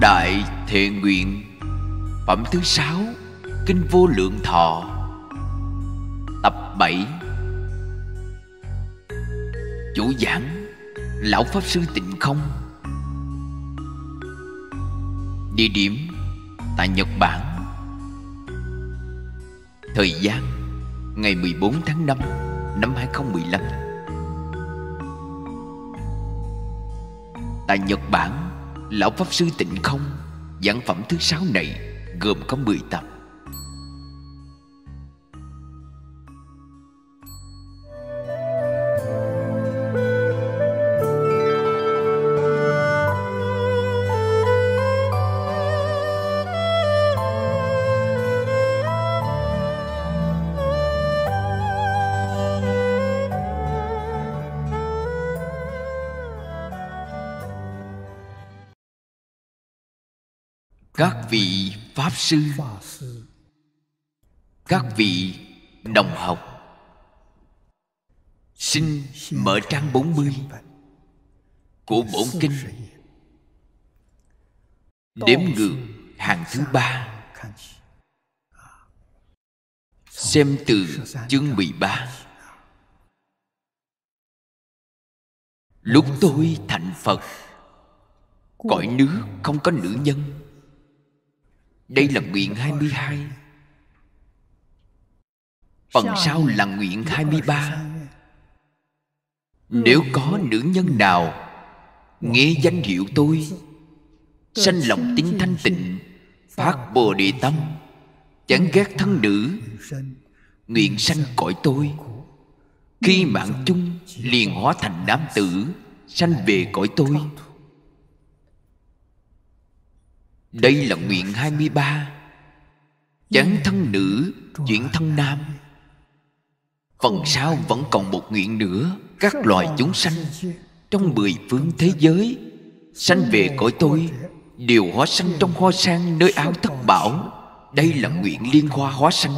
Đại Thệ Nguyện Phẩm thứ sáu Kinh Vô Lượng Thọ Tập 7 Chủ giảng Lão Pháp Sư Tịnh Không Địa điểm Tại Nhật Bản Thời gian Ngày 14 tháng 5 năm 2015 Tại Nhật Bản Lão Pháp Sư Tịnh Không Giảng phẩm thứ sáu này gồm có 10 tập sư các vị đồng học xin mở trang 40 của bổn kinh đếm ngược hàng thứ ba xem từ chương 13 lúc tôi thành phật cõi nước không có nữ nhân đây là nguyện 22 Phần sau là nguyện 23 Nếu có nữ nhân nào Nghe danh hiệu tôi Sanh lòng tính thanh tịnh Phát bồ đề tâm Chẳng ghét thân nữ Nguyện sanh cõi tôi Khi mạng chung liền hóa thành nam tử Sanh về cõi tôi Đây là nguyện 23 Chán thân nữ Chuyển thân nam Phần sau vẫn còn một nguyện nữa Các loài chúng sanh Trong mười phương thế giới Sanh về cõi tôi Đều hóa sanh trong hoa sang Nơi áo thất bảo Đây là nguyện liên hoa hóa sanh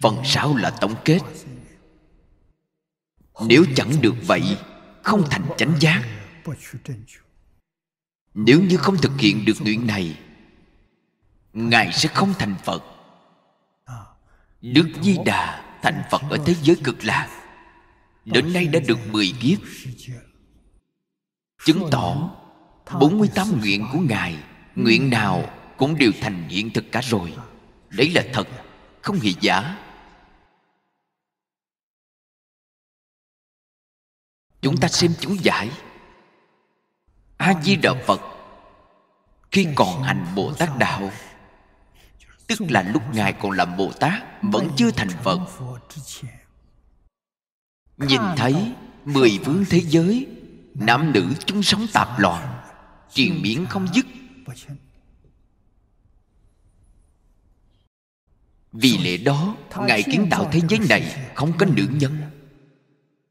Phần sau là tổng kết Nếu chẳng được vậy Không thành chánh giác nếu như không thực hiện được nguyện này Ngài sẽ không thành Phật Đức Di Đà thành Phật ở thế giới cực lạc Đến nay đã được 10 kiếp Chứng tỏ 48 nguyện của Ngài Nguyện nào cũng đều thành hiện thực cả rồi Đấy là thật Không hề giả Chúng ta xem chú giải a di đà phật khi còn hành bồ tát đạo tức là lúc ngài còn làm bồ tát vẫn chưa thành phật nhìn thấy mười vương thế giới nam nữ chúng sống tạp loạn triền miễn không dứt vì lẽ đó ngài kiến tạo thế giới này không có nữ nhân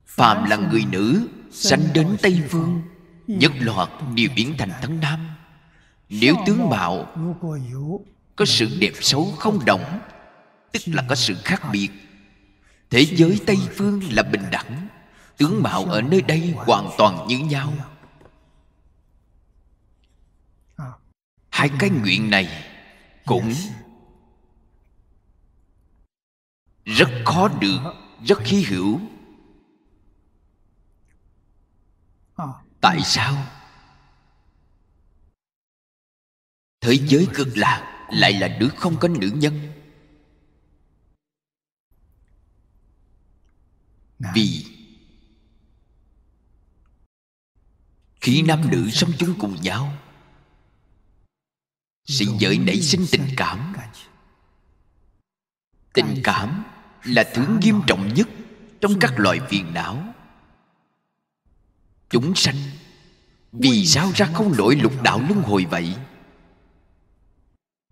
phàm là người nữ sanh đến tây phương Nhất loạt đều biến thành thắng nam Nếu tướng mạo Có sự đẹp xấu không đồng Tức là có sự khác biệt Thế giới Tây Phương là bình đẳng Tướng mạo ở nơi đây hoàn toàn như nhau Hai cái nguyện này Cũng Rất khó được Rất hy hữu tại sao thế giới cực lạc lại là nước không có nữ nhân vì khi nam nữ sống chung cùng nhau sẽ giới nảy sinh tình cảm tình cảm là thứ nghiêm trọng nhất trong các loại phiền não Chúng sanh Vì sao ra không nổi lục đạo luân hồi vậy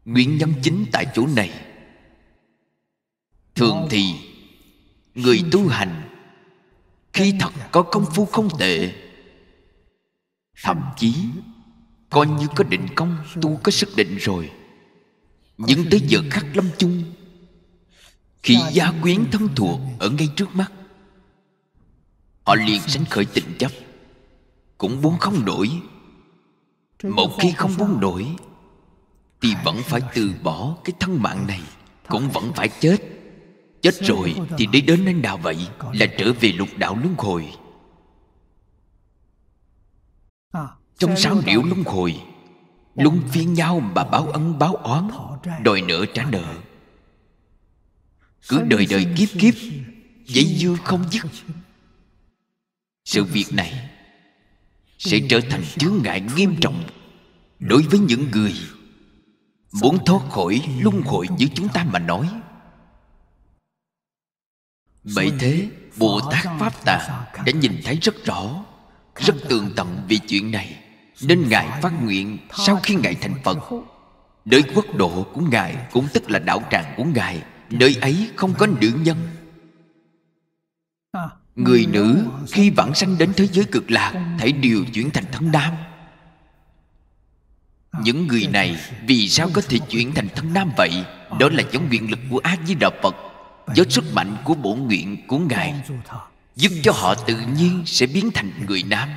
Nguyên nhân chính tại chỗ này Thường thì Người tu hành Khi thật có công phu không tệ Thậm chí Coi như có định công Tu có sức định rồi Nhưng tới giờ khắc lâm chung Khi gia quyến thân thuộc Ở ngay trước mắt Họ liền sánh khởi tình chấp cũng muốn không đổi, một khi không muốn đổi, thì vẫn phải từ bỏ cái thân mạng này cũng vẫn phải chết chết rồi thì đi đến anh đạo vậy là trở về lục đạo luân hồi trong sáu điệu luân hồi luân phiên nhau mà báo ân báo oán đòi nợ trả nợ cứ đời đời kiếp kiếp dãy dưa không dứt sự việc này sẽ trở thành chướng ngại nghiêm trọng đối với những người muốn thoát khỏi luân hồi giữa chúng ta mà nói vậy thế bồ tát pháp tạng đã nhìn thấy rất rõ rất tường tận về chuyện này nên ngài phát nguyện sau khi ngài thành phật nơi quốc độ của ngài cũng tức là đạo tràng của ngài nơi ấy không có nữ nhân Người nữ khi vãng sanh đến thế giới cực lạc Hãy điều chuyển thành thân nam Những người này vì sao có thể chuyển thành thân nam vậy Đó là giống nguyện lực của A-di-đà Phật Do sức mạnh của bổ nguyện của Ngài Giúp cho họ tự nhiên sẽ biến thành người nam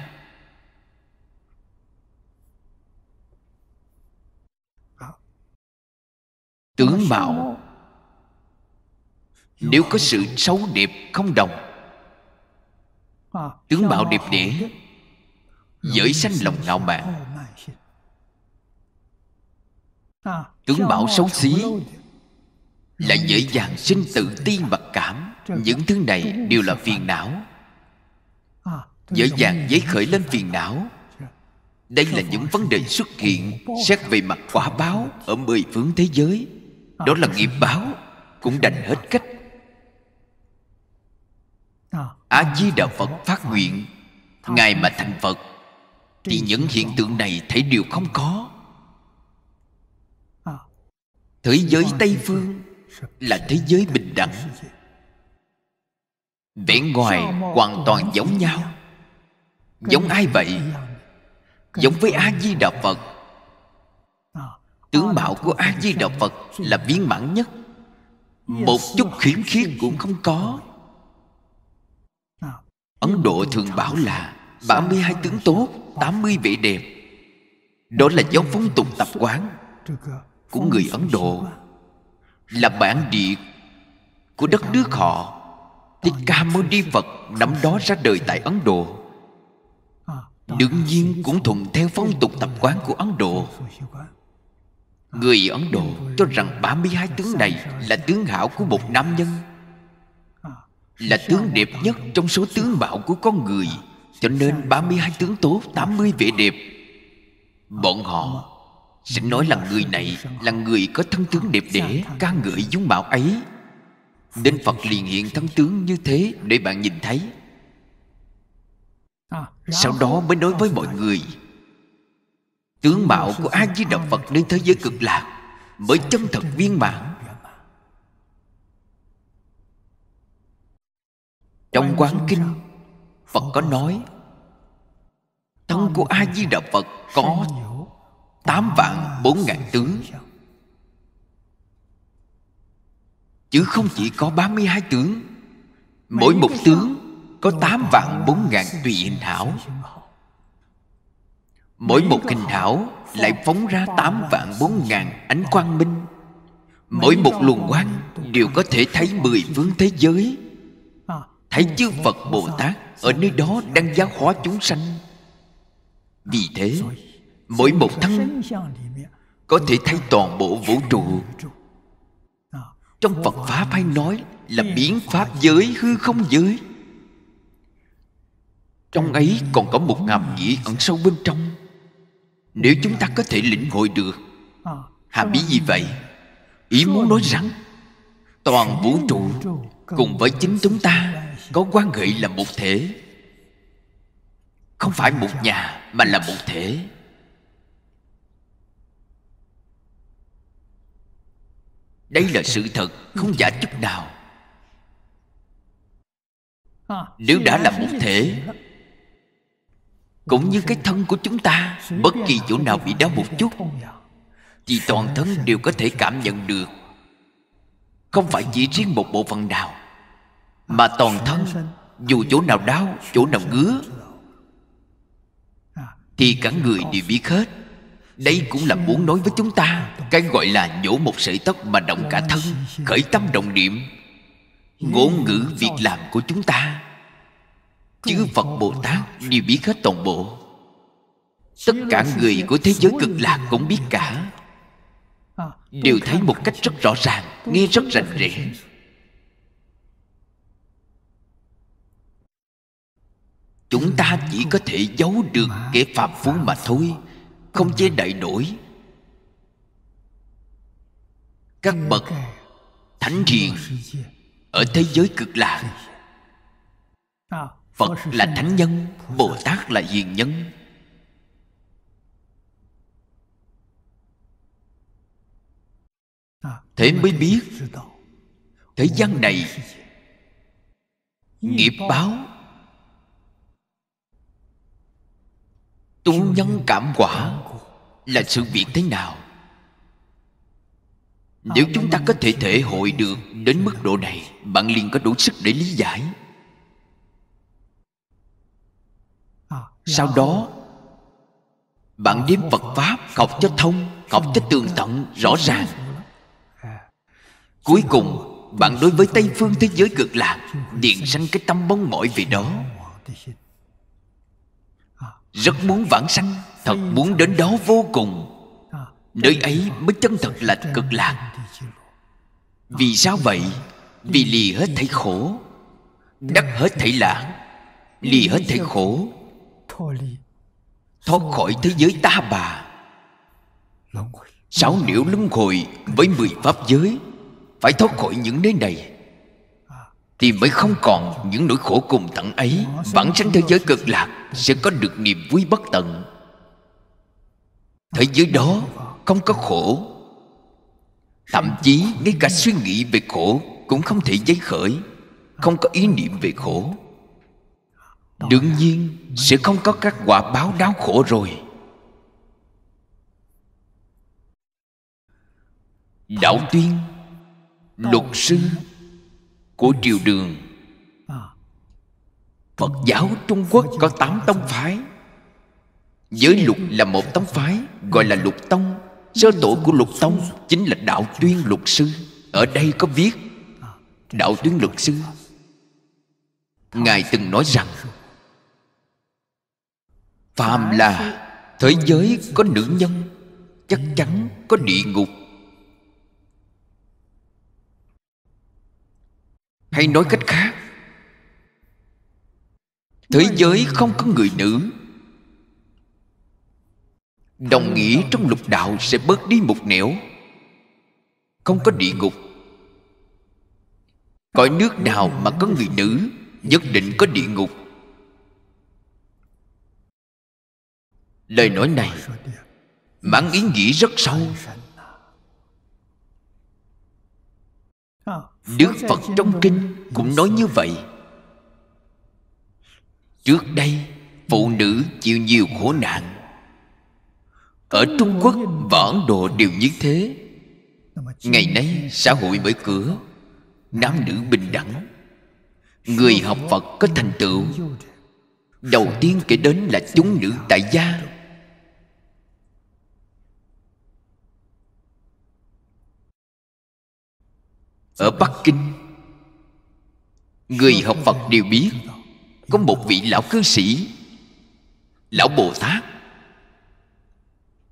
Tướng mạo Nếu có sự xấu đẹp không đồng Ờ, tướng mạo đẹp đẽ giới sanh lòng ngạo mạn ờ, tướng bảo xấu xí là dễ dàng sinh tự ti mặc cảm những thứ này đều là phiền não ờ, dễ dàng dễ khởi lên phiền não đây là những vấn đề xuất hiện xét về mặt quả báo ở mười phương thế giới đó là nghiệp báo cũng đành hết cách a di đà phật phát nguyện ngài mà thành phật thì những hiện tượng này thấy đều không có thế giới tây phương là thế giới bình đẳng vẻ ngoài hoàn toàn giống nhau giống ai vậy giống với a di đà phật tướng mạo của a di đà phật là viên mãn nhất một chút khiếm khuyết cũng không có Ấn Độ thường bảo là 32 tướng tốt 80 vị đẹp Đó là do phong tục tập quán Của người Ấn Độ Là bản địa Của đất nước họ Thích Ca Mâu Ni Phật Năm đó ra đời tại Ấn Độ Đương nhiên cũng thuận theo phong tục tập quán của Ấn Độ Người Ấn Độ cho rằng 32 tướng này là tướng hảo của một nam nhân là tướng đẹp nhất trong số tướng mạo của con người Cho nên 32 tướng tốt 80 vẻ đẹp Bọn họ sẽ nói là người này Là người có thân tướng đẹp đẽ Ca ngợi dung mạo ấy Đến Phật liền hiện thân tướng như thế Để bạn nhìn thấy Sau đó mới nói với mọi người Tướng mạo của A Di Đà Phật đến thế giới cực lạc Mới chân thật viên mãn Trong quán kinh Phật có nói Thân của A-di-đà Phật có Tám vạn bốn ngàn tướng Chứ không chỉ có 32 tướng Mỗi một tướng Có 8 vạn 4 ngàn tùy hình hảo Mỗi một hình hảo Lại phóng ra 8 vạn 4 ngàn ánh quang minh Mỗi một luồng quang Đều có thể thấy 10 phương thế giới Thấy chư Phật Bồ Tát Ở nơi đó đang giáo hóa chúng sanh Vì thế Mỗi một thân Có thể thấy toàn bộ vũ trụ Trong Phật Pháp hay nói Là biến Pháp giới hư không giới Trong ấy còn có một ngàm nghĩa ẩn sâu bên trong Nếu chúng ta có thể lĩnh hội được Hàm ý gì vậy? Ý muốn nói rằng Toàn vũ trụ cùng với chính chúng ta có quan hệ là một thể không phải một nhà mà là một thể đây là sự thật không giả chút nào nếu đã là một thể cũng như cái thân của chúng ta bất kỳ chỗ nào bị đau một chút thì toàn thân đều có thể cảm nhận được không phải chỉ riêng một bộ phận nào mà toàn thân Dù chỗ nào đau Chỗ nào ngứa Thì cả người đều biết hết Đây cũng là muốn nói với chúng ta Cái gọi là nhổ một sợi tóc Mà động cả thân Khởi tâm động niệm Ngôn ngữ việc làm của chúng ta Chứ Phật Bồ Tát đều biết hết toàn bộ Tất cả người của thế giới cực lạc cũng biết cả Đều thấy một cách rất rõ ràng Nghe rất rành rẽ Chúng ta chỉ có thể giấu được kẻ phạm phú mà thôi Không chế đại nổi Các bậc Thánh riêng Ở thế giới cực lạc Phật là thánh nhân Bồ Tát là hiền nhân Thế mới biết Thế gian này Nghiệp báo Tu nhân cảm quả Là sự việc thế nào Nếu chúng ta có thể thể hội được Đến mức độ này Bạn liền có đủ sức để lý giải Sau đó Bạn đem Phật Pháp Học cho thông Học cho tường tận Rõ ràng Cuối cùng Bạn đối với Tây phương thế giới cực lạc Điện sanh cái tâm mong mỏi về đó rất muốn vãng sanh Thật muốn đến đó vô cùng Nơi ấy mới chân thật là cực lạc Vì sao vậy? Vì lì hết thảy khổ Đắc hết thảy lạc Lì hết thảy khổ Thoát khỏi thế giới ta bà Sáu niệu luân hồi Với mười pháp giới Phải thoát khỏi những nơi này thì mới không còn những nỗi khổ cùng tận ấy bản chất thế giới cực lạc sẽ có được niềm vui bất tận thế giới đó không có khổ thậm chí ngay cả suy nghĩ về khổ cũng không thể dấy khởi không có ý niệm về khổ đương nhiên sẽ không có các quả báo đau khổ rồi đạo tiên, luật sư của triều đường Phật giáo Trung Quốc có 8 tông phái Giới lục là một tông phái Gọi là lục tông Sơ tổ của lục tông Chính là đạo tuyên lục sư Ở đây có viết Đạo tuyên lục sư Ngài từng nói rằng Phàm là Thế giới có nữ nhân Chắc chắn có địa ngục hay nói cách khác thế giới không có người nữ đồng nghĩa trong lục đạo sẽ bớt đi một nẻo không có địa ngục cõi nước nào mà có người nữ nhất định có địa ngục lời nói này mang ý nghĩa rất sâu Đức Phật trong kinh cũng nói như vậy Trước đây phụ nữ chịu nhiều khổ nạn Ở Trung Quốc và Ấn Độ đều như thế Ngày nay xã hội mở cửa Nam nữ bình đẳng Người học Phật có thành tựu Đầu tiên kể đến là chúng nữ tại gia Ở Bắc Kinh Người học Phật đều biết Có một vị lão cư sĩ Lão Bồ Tát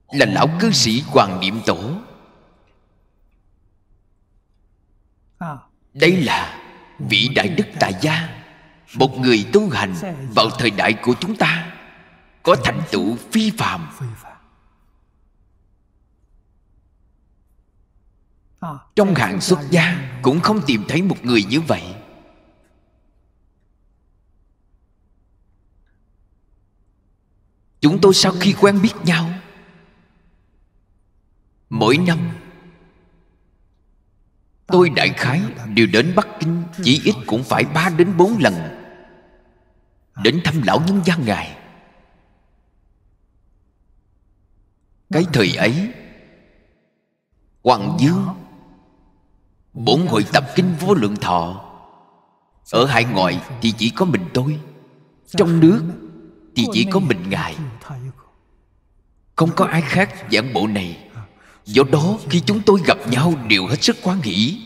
Là lão cư sĩ Hoàng Niệm Tổ Đây là vị Đại Đức Tại Gia Một người tu hành vào thời đại của chúng ta Có thành tựu phi phàm Trong hạng xuất gia Cũng không tìm thấy một người như vậy Chúng tôi sau khi quen biết nhau Mỗi năm Tôi đại khái đều đến Bắc Kinh Chỉ ít cũng phải 3 đến 4 lần Đến thăm lão nhân gia ngài Cái thời ấy Hoàng Dương Bốn hội tập kinh vô lượng thọ Ở hải ngoại thì chỉ có mình tôi Trong nước thì chỉ có mình Ngài Không có ai khác giảng bộ này Do đó khi chúng tôi gặp nhau đều hết sức quan nghĩ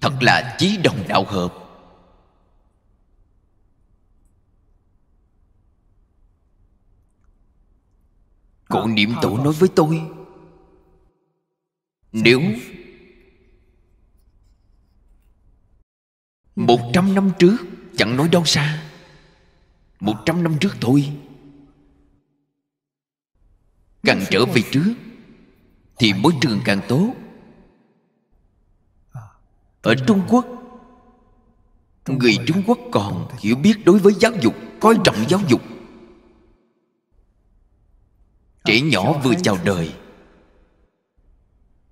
Thật là chí đồng đạo hợp Cụ niệm tổ nói với tôi Nếu Một trăm năm trước Chẳng nói đâu xa Một trăm năm trước thôi Càng trở về trước Thì môi trường càng tốt Ở Trung Quốc Người Trung Quốc còn hiểu biết đối với giáo dục Coi trọng giáo dục Trẻ nhỏ vừa chào đời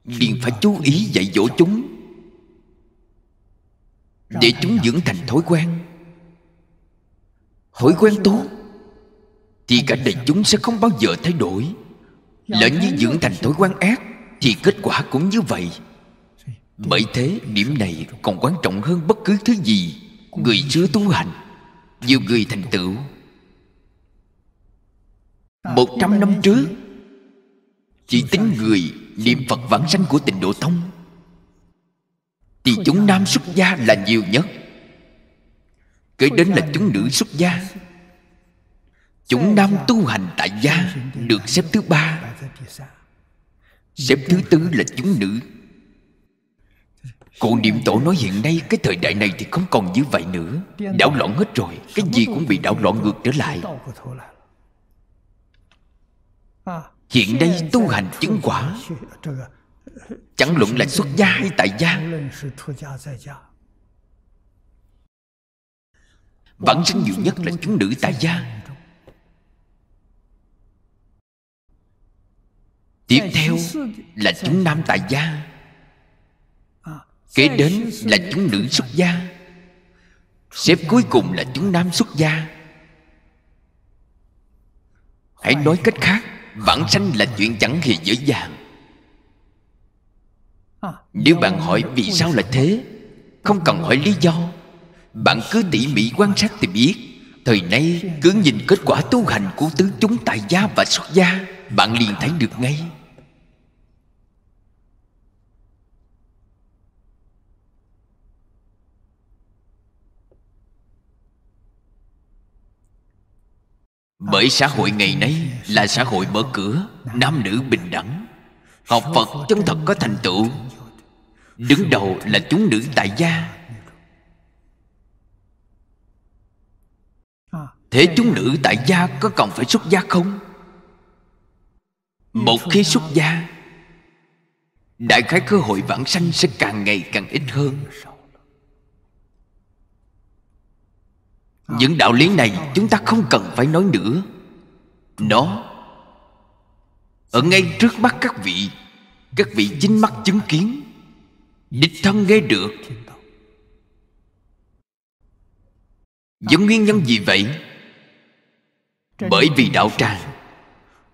liền phải chú ý dạy dỗ chúng để chúng dưỡng thành thói quen Thói quen tốt Thì cả đời chúng sẽ không bao giờ thay đổi Lỡ như dưỡng thành thói quen ác Thì kết quả cũng như vậy Bởi thế điểm này còn quan trọng hơn bất cứ thứ gì Người chưa tu hành Nhiều người thành tựu Một trăm năm trước Chỉ tính người niệm Phật vãng sanh của tịnh Độ thông. Thì chúng nam xuất gia là nhiều nhất Kể đến là chúng nữ xuất gia Chúng nam tu hành tại gia Được xếp thứ ba Xếp thứ tư là chúng nữ Cụ niệm tổ nói hiện nay Cái thời đại này thì không còn như vậy nữa Đảo loạn hết rồi Cái gì cũng bị đảo loạn ngược trở lại Hiện nay tu hành chứng quả Chẳng luận là xuất gia hay tại gia vẫn sinh nhiều nhất là chúng nữ tại gia Tiếp theo là chúng nam tại gia Kế đến là chúng nữ xuất gia Xếp cuối cùng là chúng nam xuất gia Hãy nói cách khác Vãng sanh là chuyện chẳng hề dễ dàng nếu bạn hỏi vì sao là thế Không cần hỏi lý do Bạn cứ tỉ mỉ quan sát thì biết Thời nay cứ nhìn kết quả tu hành của tứ chúng tại gia và xuất gia Bạn liền thấy được ngay Bởi xã hội ngày nay là xã hội mở cửa Nam nữ bình đẳng Học Phật chân thật có thành tựu Đứng đầu là chúng nữ tại gia Thế chúng nữ tại gia có cần phải xuất gia không? Một khi xuất gia Đại khái cơ hội vãng sanh sẽ càng ngày càng ít hơn Những đạo lý này chúng ta không cần phải nói nữa Nó Ở ngay trước mắt các vị Các vị chính mắt chứng kiến đích thân nghe được do nguyên nhân gì vậy bởi vì đạo tràng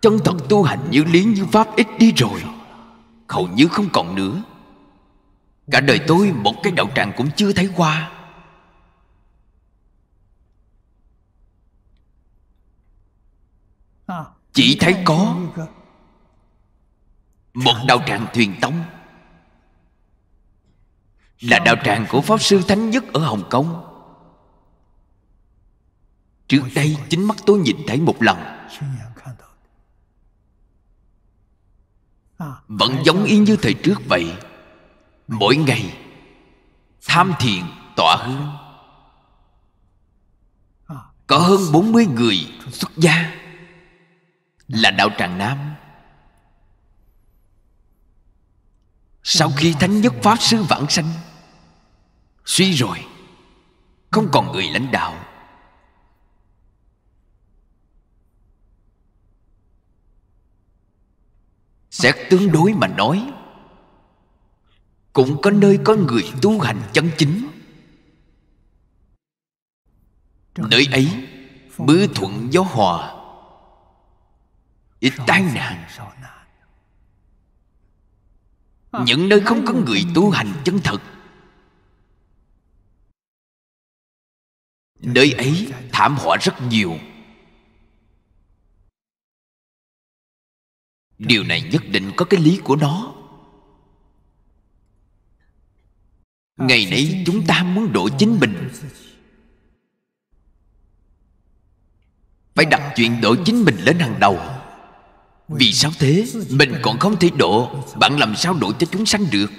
chân thật tu hành như lý như pháp ít đi rồi hầu như không còn nữa cả đời tôi một cái đạo tràng cũng chưa thấy qua chỉ thấy có một đạo tràng thuyền tông là đạo tràng của Pháp Sư Thánh Nhất ở Hồng Kông Trước đây chính mắt tôi nhìn thấy một lần Vẫn giống y như thời trước vậy Mỗi ngày Tham thiền tọa hương Có hơn 40 người xuất gia Là đạo tràng Nam Sau khi Thánh Nhất Pháp Sư Vãng Sanh suy rồi không còn người lãnh đạo xét tương đối mà nói cũng có nơi có người tu hành chân chính nơi ấy mưa thuận gió hòa ít tai nạn những nơi không có người tu hành chân thật Nơi ấy thảm họa rất nhiều Điều này nhất định có cái lý của nó Ngày nay chúng ta muốn độ chính mình Phải đặt chuyện độ chính mình lên hàng đầu Vì sao thế Mình còn không thể độ Bạn làm sao độ cho chúng sanh được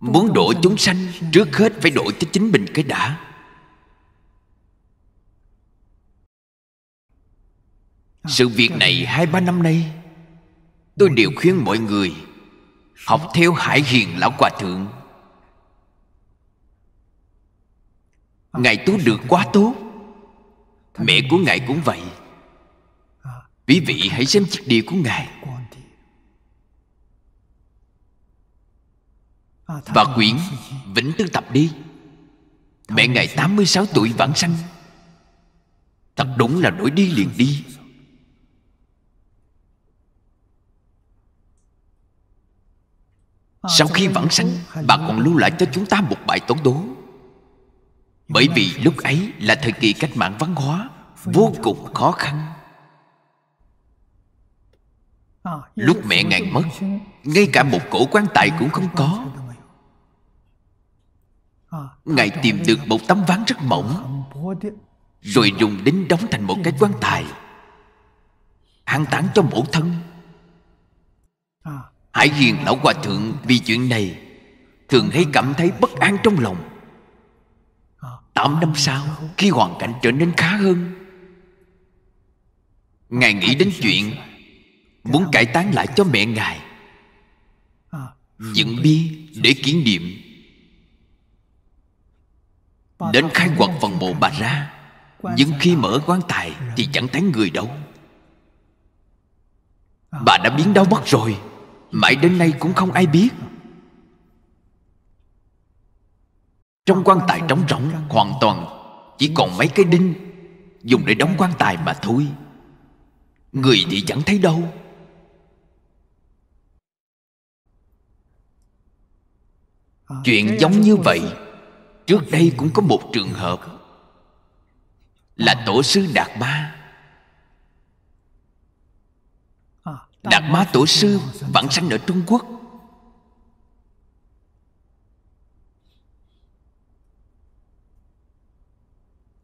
Muốn độ chúng sanh Trước hết phải đổi cho chính mình cái đã à, Sự việc này hai ba năm nay Tôi đều khuyên mọi người Học theo Hải Hiền Lão Hòa Thượng à, Ngài tu được quá tốt Mẹ của Ngài cũng vậy à, Quý vị hãy xem chiếc địa của Ngài Và quyển Vĩnh Tư Tập đi Mẹ ngài 86 tuổi vãng sanh Thật đúng là nổi đi liền đi ờ, Sau khi vãng sanh Bà còn lưu lại cho chúng ta một bài tốn đố Bởi vì lúc ấy là thời kỳ cách mạng văn hóa Vô cùng khó khăn ờ, Lúc mẹ ngàn mất Ngay cả một cổ quan tài cũng không có Ờ, ngài tìm được một tấm ván rất mỏng Rồi dùng đính đóng thành một cái quan tài Hãng tán cho mẫu thân ờ. Hải hiền lão hòa thượng vì chuyện này Thường hay cảm thấy bất an trong lòng ờ. Tám năm sau Khi hoàn cảnh trở nên khá hơn Ngài nghĩ đến chuyện Muốn cải tán lại cho mẹ Ngài Dựng bia để kỷ niệm Đến khai quật phần mộ bà ra Nhưng khi mở quan tài Thì chẳng thấy người đâu Bà đã biến đau mất rồi Mãi đến nay cũng không ai biết Trong quan tài trống rỗng Hoàn toàn chỉ còn mấy cái đinh Dùng để đóng quan tài mà thôi Người thì chẳng thấy đâu Chuyện giống như vậy trước đây cũng có một trường hợp là tổ sư đạt ma đạt ma tổ sư vẫn sanh ở trung quốc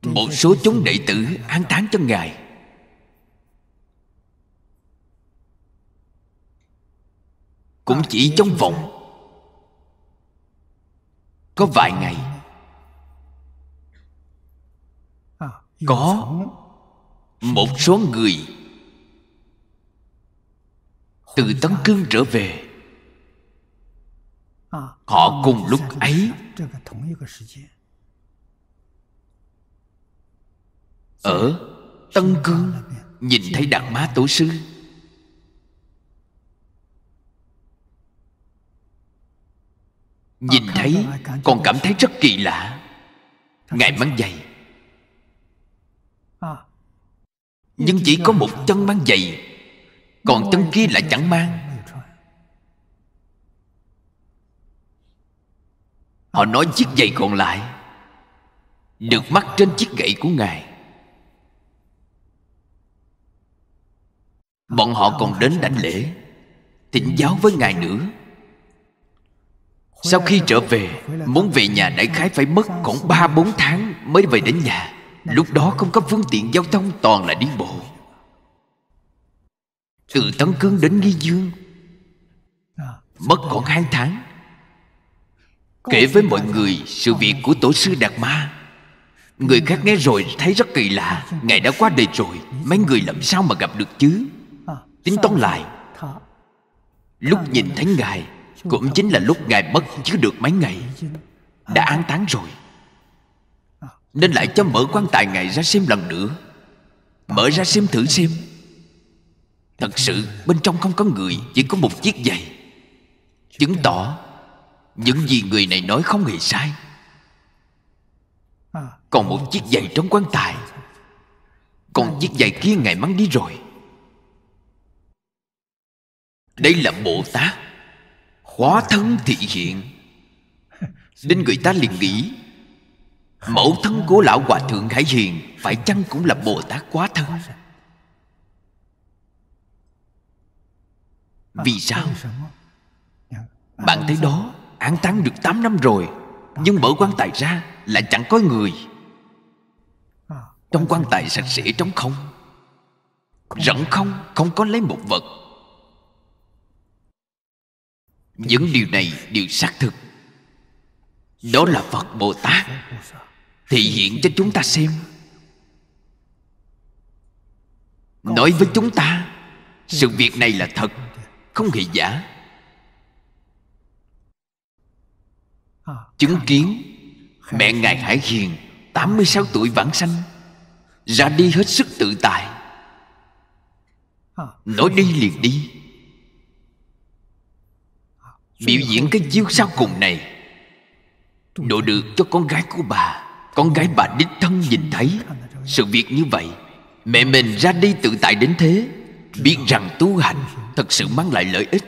một số chúng đệ tử an táng cho ngài cũng chỉ trong vòng có vài ngày Có Một số người Từ Tấn Cương trở về à, Họ cùng lúc ấy Ở Tân Cương Nhìn thấy Đạt Má Tổ Sư Nhìn thấy còn cảm thấy rất kỳ lạ Ngài mang dày. Nhưng chỉ có một chân mang giày Còn chân kia lại chẳng mang Họ nói chiếc giày còn lại Được mắc trên chiếc gậy của Ngài Bọn họ còn đến đánh lễ Thỉnh giáo với Ngài nữa Sau khi trở về Muốn về nhà đại khái phải mất khoảng 3-4 tháng Mới về đến nhà Lúc đó không có phương tiện giao thông toàn là đi bộ Từ Tấn Cương đến Nghi Dương à, Mất còn hai tháng Kể với mọi người sự việc của tổ sư Đạt Ma Người khác nghe rồi thấy rất kỳ lạ Ngài đã qua đời rồi Mấy người làm sao mà gặp được chứ à, Tính toán lại Lúc nhìn thấy Ngài Cũng chính là lúc Ngài mất chứ được mấy ngày Đã à. an táng rồi nên lại cho mở quan tài ngài ra xem lần nữa Mở ra xem thử xem Thật sự bên trong không có người Chỉ có một chiếc giày Chứng tỏ Những gì người này nói không hề sai Còn một chiếc giày trong quan tài Còn chiếc giày kia ngài mang đi rồi Đây là Bồ Tát Hóa thân thị hiện Nên người ta liền nghĩ Mẫu thân của Lão Hòa Thượng Hải Hiền Phải chăng cũng là Bồ Tát quá thân Vì sao Bạn thấy đó Án táng được 8 năm rồi Nhưng mở quan tài ra Là chẳng có người Trong quan tài sạch sẽ trống không Rỗng không Không có lấy một vật Những điều này đều xác thực Đó là Phật Bồ Tát Thị hiện cho chúng ta xem Nói với chúng ta Sự việc này là thật Không hề giả Chứng kiến Mẹ Ngài Hải Hiền 86 tuổi vãng sanh Ra đi hết sức tự tại Nói đi liền đi Biểu diễn cái chiếu sau cùng này Độ được cho con gái của bà con gái bà đích thân nhìn thấy Sự việc như vậy Mẹ mình ra đi tự tại đến thế Biết rằng tu hành Thật sự mang lại lợi ích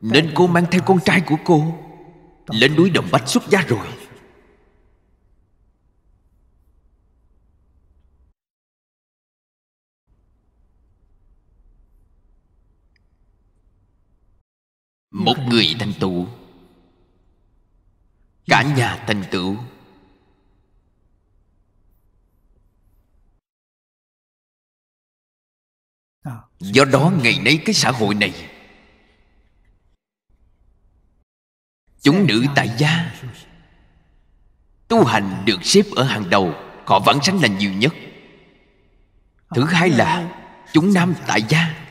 Nên cô mang theo con trai của cô Lên núi Đồng Bách xuất gia rồi Một người thành tựu Cả nhà thành tựu do đó ngày nay cái xã hội này chúng nữ tại gia tu hành được xếp ở hàng đầu họ vẫn sanh là nhiều nhất thứ hai là chúng nam tại gia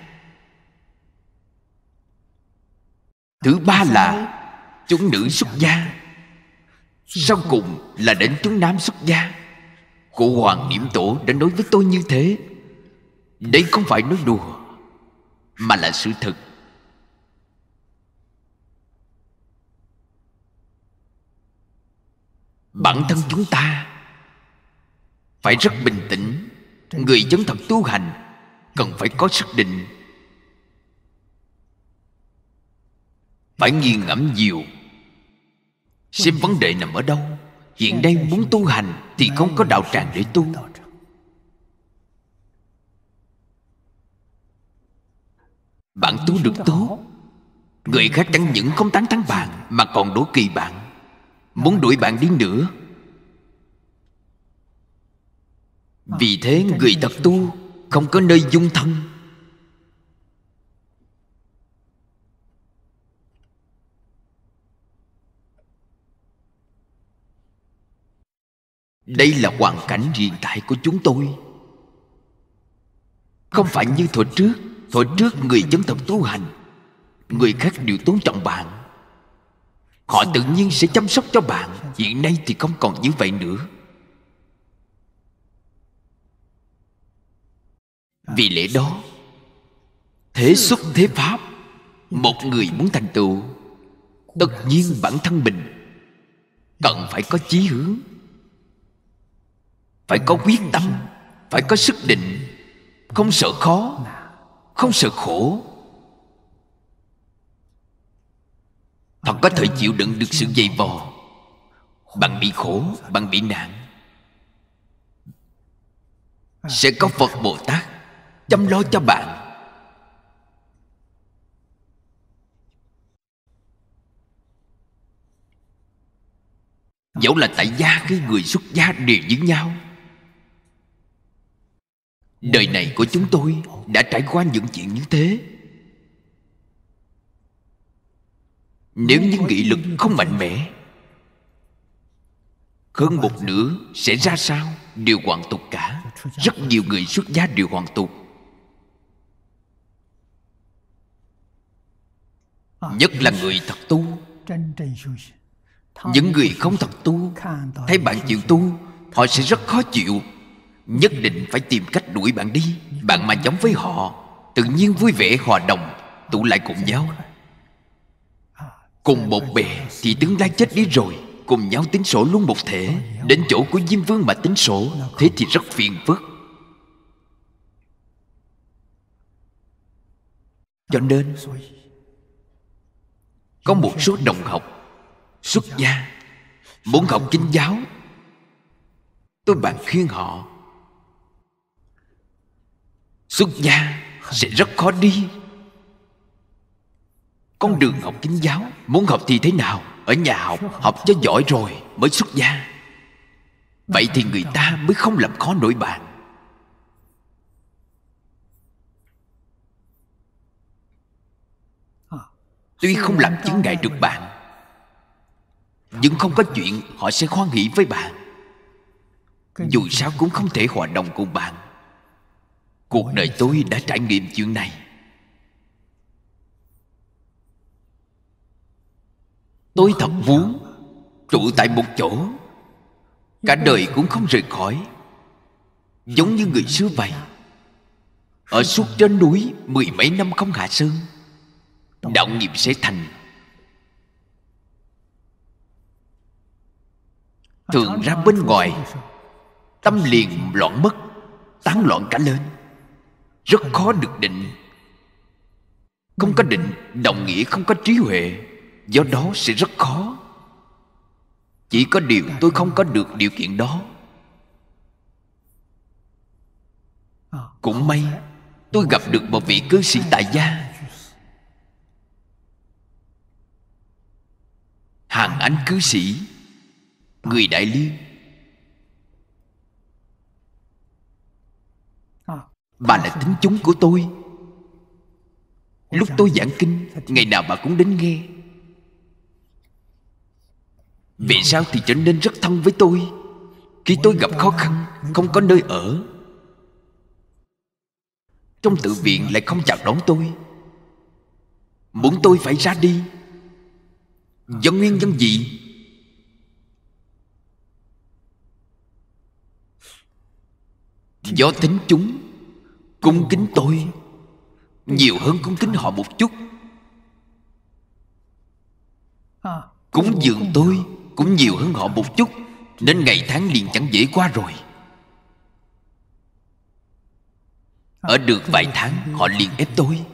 thứ ba là chúng nữ xuất gia sau cùng là đến chúng nam xuất gia cụ hoàng niệm tổ đã nói với tôi như thế đây không phải nói đùa Mà là sự thật Bản thân chúng ta Phải rất bình tĩnh Người chân thật tu hành Cần phải có sức định Phải nghiền ngẫm nhiều Xem vấn đề nằm ở đâu Hiện đây muốn tu hành Thì không có đạo tràng để tu Bạn tu được tốt Người khác chẳng những không tán thắng bạn Mà còn đố kỳ bạn Muốn đuổi bạn đi nữa Vì thế ờ, người tập tu Không có nơi dung thân Đây là hoàn cảnh hiện tại của chúng tôi Không phải như thuở trước Hồi trước người dân tộc tu hành Người khác đều tôn trọng bạn Họ tự nhiên sẽ chăm sóc cho bạn Hiện nay thì không còn như vậy nữa Vì lẽ đó Thế xuất thế pháp Một người muốn thành tựu Tất nhiên bản thân mình Cần phải có chí hướng Phải có quyết tâm Phải có sức định Không sợ khó không sợ khổ thật có thể chịu đựng được sự dày vò bạn bị khổ bạn bị nạn sẽ có phật bồ tát chăm lo cho bạn dẫu là tại gia cái người xuất gia đều với nhau Đời này của chúng tôi đã trải qua những chuyện như thế Nếu những nghị lực không mạnh mẽ Hơn một nửa sẽ ra sao Đều hoàn tục cả Rất nhiều người xuất gia đều hoàn tục Nhất là người thật tu Những người không thật tu Thấy bạn chịu tu Họ sẽ rất khó chịu Nhất định phải tìm cách đuổi bạn đi Bạn mà giống với họ Tự nhiên vui vẻ hòa đồng Tụ lại cùng nhau Cùng một bè Thì tướng lai chết đi rồi Cùng nhau tính sổ luôn một thể Đến chỗ của Diêm Vương mà tính sổ Thế thì rất phiền phức Cho nên Có một số đồng học Xuất gia Muốn học kinh giáo Tôi bạn khuyên họ Xuất gia sẽ rất khó đi Con đường học kính giáo Muốn học thì thế nào Ở nhà học Học cho giỏi rồi Mới xuất gia Vậy thì người ta mới không làm khó nổi bạn Tuy không làm chứng ngại được bạn Nhưng không có chuyện Họ sẽ khoan nghĩ với bạn Dù sao cũng không thể hòa đồng cùng bạn cuộc đời tôi đã trải nghiệm chuyện này tôi thật muốn trụ tại một chỗ cả đời cũng không rời khỏi giống như người xưa vậy ở suốt trên núi mười mấy năm không hạ sơn đạo nghiệp sẽ thành thường ra bên ngoài tâm liền loạn mất tán loạn cả lên rất khó được định không có định đồng nghĩa không có trí huệ do đó sẽ rất khó chỉ có điều tôi không có được điều kiện đó cũng may tôi gặp được một vị cư sĩ tại gia hàng anh cư sĩ người đại liên Bà là tính chúng của tôi Lúc tôi giảng kinh Ngày nào bà cũng đến nghe Vì sao thì trở nên rất thân với tôi Khi tôi gặp khó khăn Không có nơi ở Trong tự viện lại không chào đón tôi Muốn tôi phải ra đi Do nguyên nhân gì Do tính chúng Cung kính tôi Nhiều hơn cung kính họ một chút Cúng dường tôi Cũng nhiều hơn họ một chút Nên ngày tháng liền chẳng dễ qua rồi Ở được vài tháng Họ liền ép tôi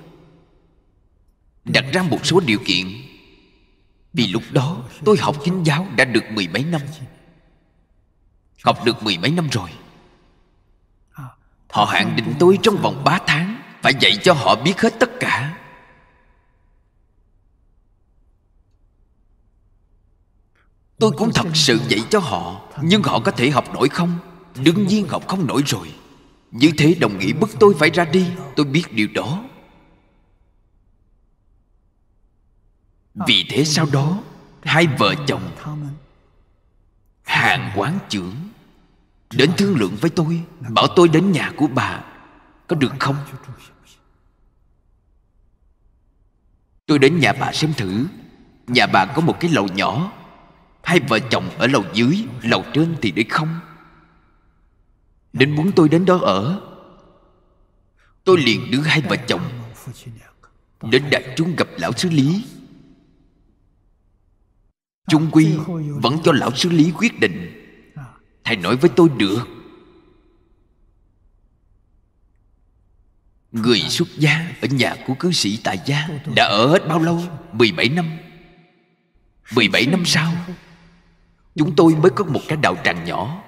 Đặt ra một số điều kiện Vì lúc đó tôi học chính giáo đã được mười mấy năm Học được mười mấy năm rồi Họ hạn định tôi trong vòng 3 tháng Phải dạy cho họ biết hết tất cả Tôi cũng thật sự dạy cho họ Nhưng họ có thể học nổi không Đương nhiên học không nổi rồi Như thế đồng nghĩa bức tôi phải ra đi Tôi biết điều đó Vì thế sau đó Hai vợ chồng Hàng quán trưởng Đến thương lượng với tôi Bảo tôi đến nhà của bà Có được không Tôi đến nhà bà xem thử Nhà bà có một cái lầu nhỏ Hai vợ chồng ở lầu dưới Lầu trên thì để không Nên muốn tôi đến đó ở Tôi liền đưa hai vợ chồng Đến đại chúng gặp lão sư Lý Trung Quy Vẫn cho lão sư Lý quyết định Thầy nói với tôi được Người xuất gia ở nhà của cư sĩ tại gia Đã ở hết bao lâu? 17 năm 17 năm sau Chúng tôi mới có một cái đạo tràng nhỏ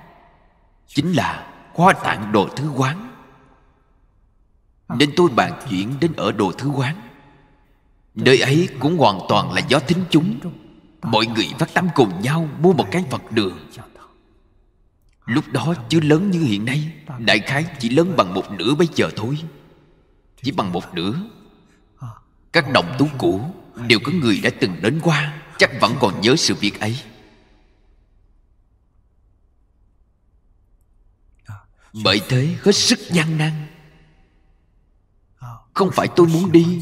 Chính là khoa tạng đồ thứ quán Nên tôi bàn chuyện đến ở đồ thứ quán Nơi ấy cũng hoàn toàn là gió thính chúng Mọi người vắt tâm cùng nhau mua một cái vật đường Lúc đó chưa lớn như hiện nay Đại khái chỉ lớn bằng một nửa bây giờ thôi Chỉ bằng một nửa Các đồng tú cũ Đều có người đã từng đến qua Chắc vẫn còn nhớ sự việc ấy Bởi thế hết sức gian nan Không phải tôi muốn đi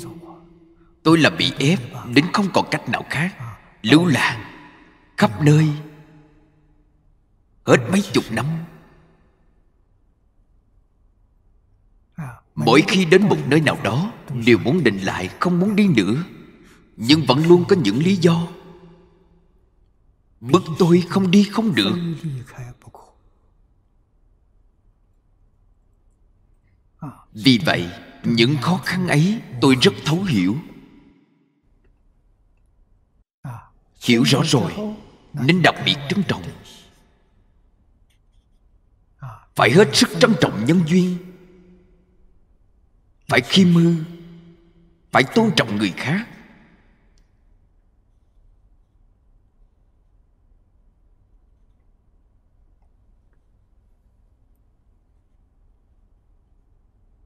Tôi là bị ép Đến không còn cách nào khác Lưu lạc Khắp nơi Hết mấy chục năm Mỗi khi đến một nơi nào đó Đều muốn định lại không muốn đi nữa Nhưng vẫn luôn có những lý do Bức tôi không đi không được Vì vậy Những khó khăn ấy tôi rất thấu hiểu Hiểu rõ rồi Nên đặc biệt trân trọng phải hết sức trân trọng nhân duyên phải khi mưa phải tôn trọng người khác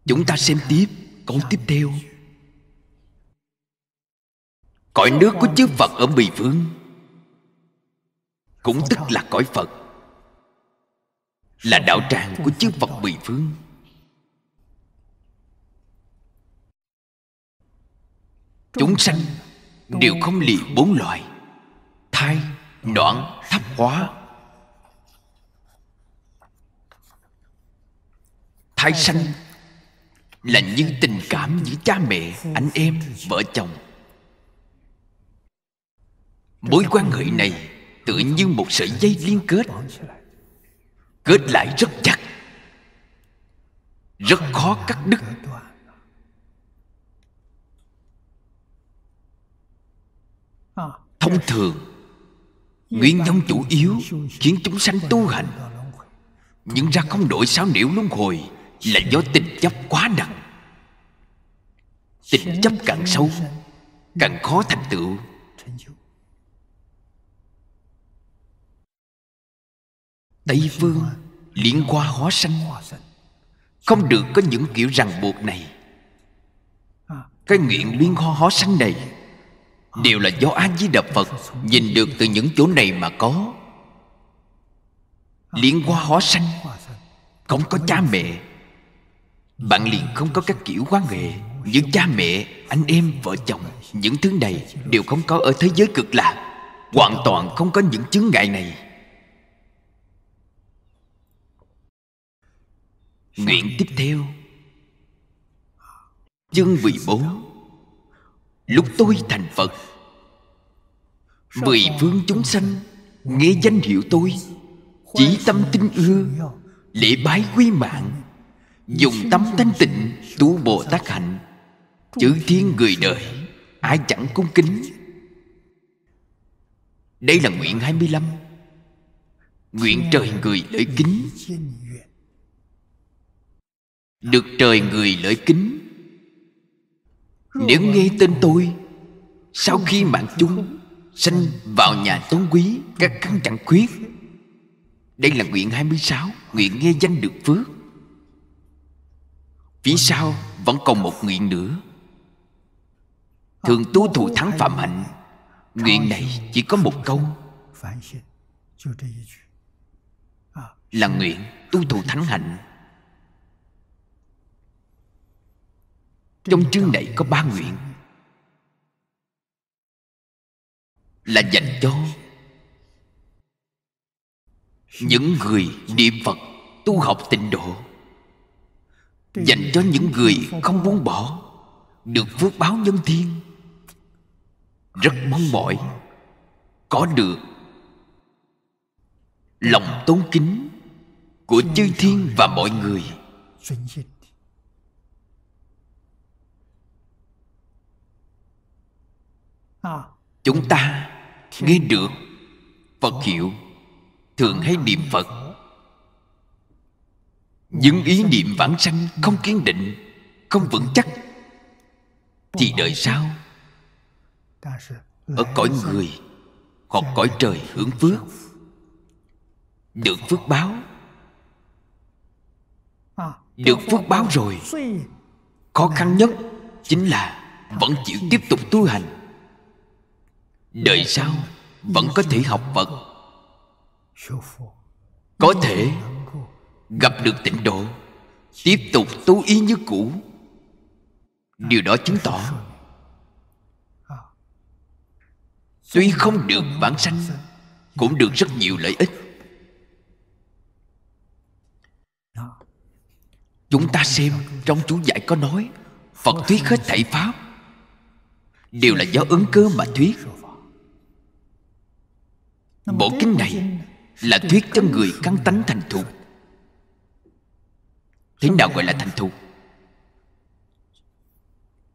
chúng ta xem tiếp câu tiếp theo cõi nước của chư phật ở bì phương cũng tức là cõi phật là đạo tràng của chư Phật Bì Phương Chúng sanh đều không lì bốn loại Thai, đoạn thấp hóa Thai sanh là như tình cảm giữa cha mẹ, anh em, vợ chồng Mối quan hệ này tự như một sợi dây liên kết kết lại rất chặt rất khó cắt đứt thông thường nguyên nhân chủ yếu khiến chúng sanh tu hành nhưng ra không đổi sao niệm luân hồi là do tình chấp quá nặng tình chấp càng sâu càng khó thành tựu Tây Phương Liên qua hóa sanh Không được có những kiểu ràng buộc này Cái nguyện liên hoa hóa sanh này Đều là do an Di Đà Phật Nhìn được từ những chỗ này mà có Liên hoa hóa sanh Không có cha mẹ Bạn liền không có các kiểu quan hệ Những cha mẹ, anh em, vợ chồng Những thứ này đều không có ở thế giới cực lạc Hoàn toàn không có những chứng ngại này Nguyện tiếp theo Chương 14 Lúc tôi thành Phật Mười phương chúng sanh Nghe danh hiệu tôi Chỉ tâm tin ưa Lễ bái quy mạng Dùng tâm thanh tịnh Tu Bồ Tát hạnh Chữ thiên người đời Ai chẳng cung kính Đây là nguyện 25 Nguyện trời người lợi kính được trời người lợi kính nếu nghe tên tôi sau khi mạng chúng sanh vào nhà tốn quý các căn chẳng khuyết đây là nguyện 26 Nguyện nghe danh được phước Phía sau vẫn còn một nguyện nữa Thường tu thủ thắng phạm hạnh Nguyện này chỉ có một câu Là nguyện tu thủ thắng hạnh Trong chương này có ba nguyện Là dành cho Những người niệm Phật Tu học tịnh độ Dành cho những người không muốn bỏ Được phước báo nhân thiên Rất mong mỏi Có được Lòng tôn kính Của chư thiên và mọi người chúng ta nghe được phật hiệu thường hay niệm phật những ý niệm vãng sanh không kiên định không vững chắc thì đời sau ở cõi người hoặc cõi trời hưởng phước được phước báo được phước báo rồi khó khăn nhất chính là vẫn chịu tiếp tục tu hành đời sau vẫn có thể học phật có thể gặp được tịnh độ tiếp tục tu ý như cũ điều đó chứng tỏ tuy không được bản sanh cũng được rất nhiều lợi ích chúng ta xem trong chú giải có nói phật thuyết hết thảy pháp đều là do ứng cơ mà thuyết Bộ kinh này là thuyết cho người căn tánh thành thục Thế nào gọi là thành thục?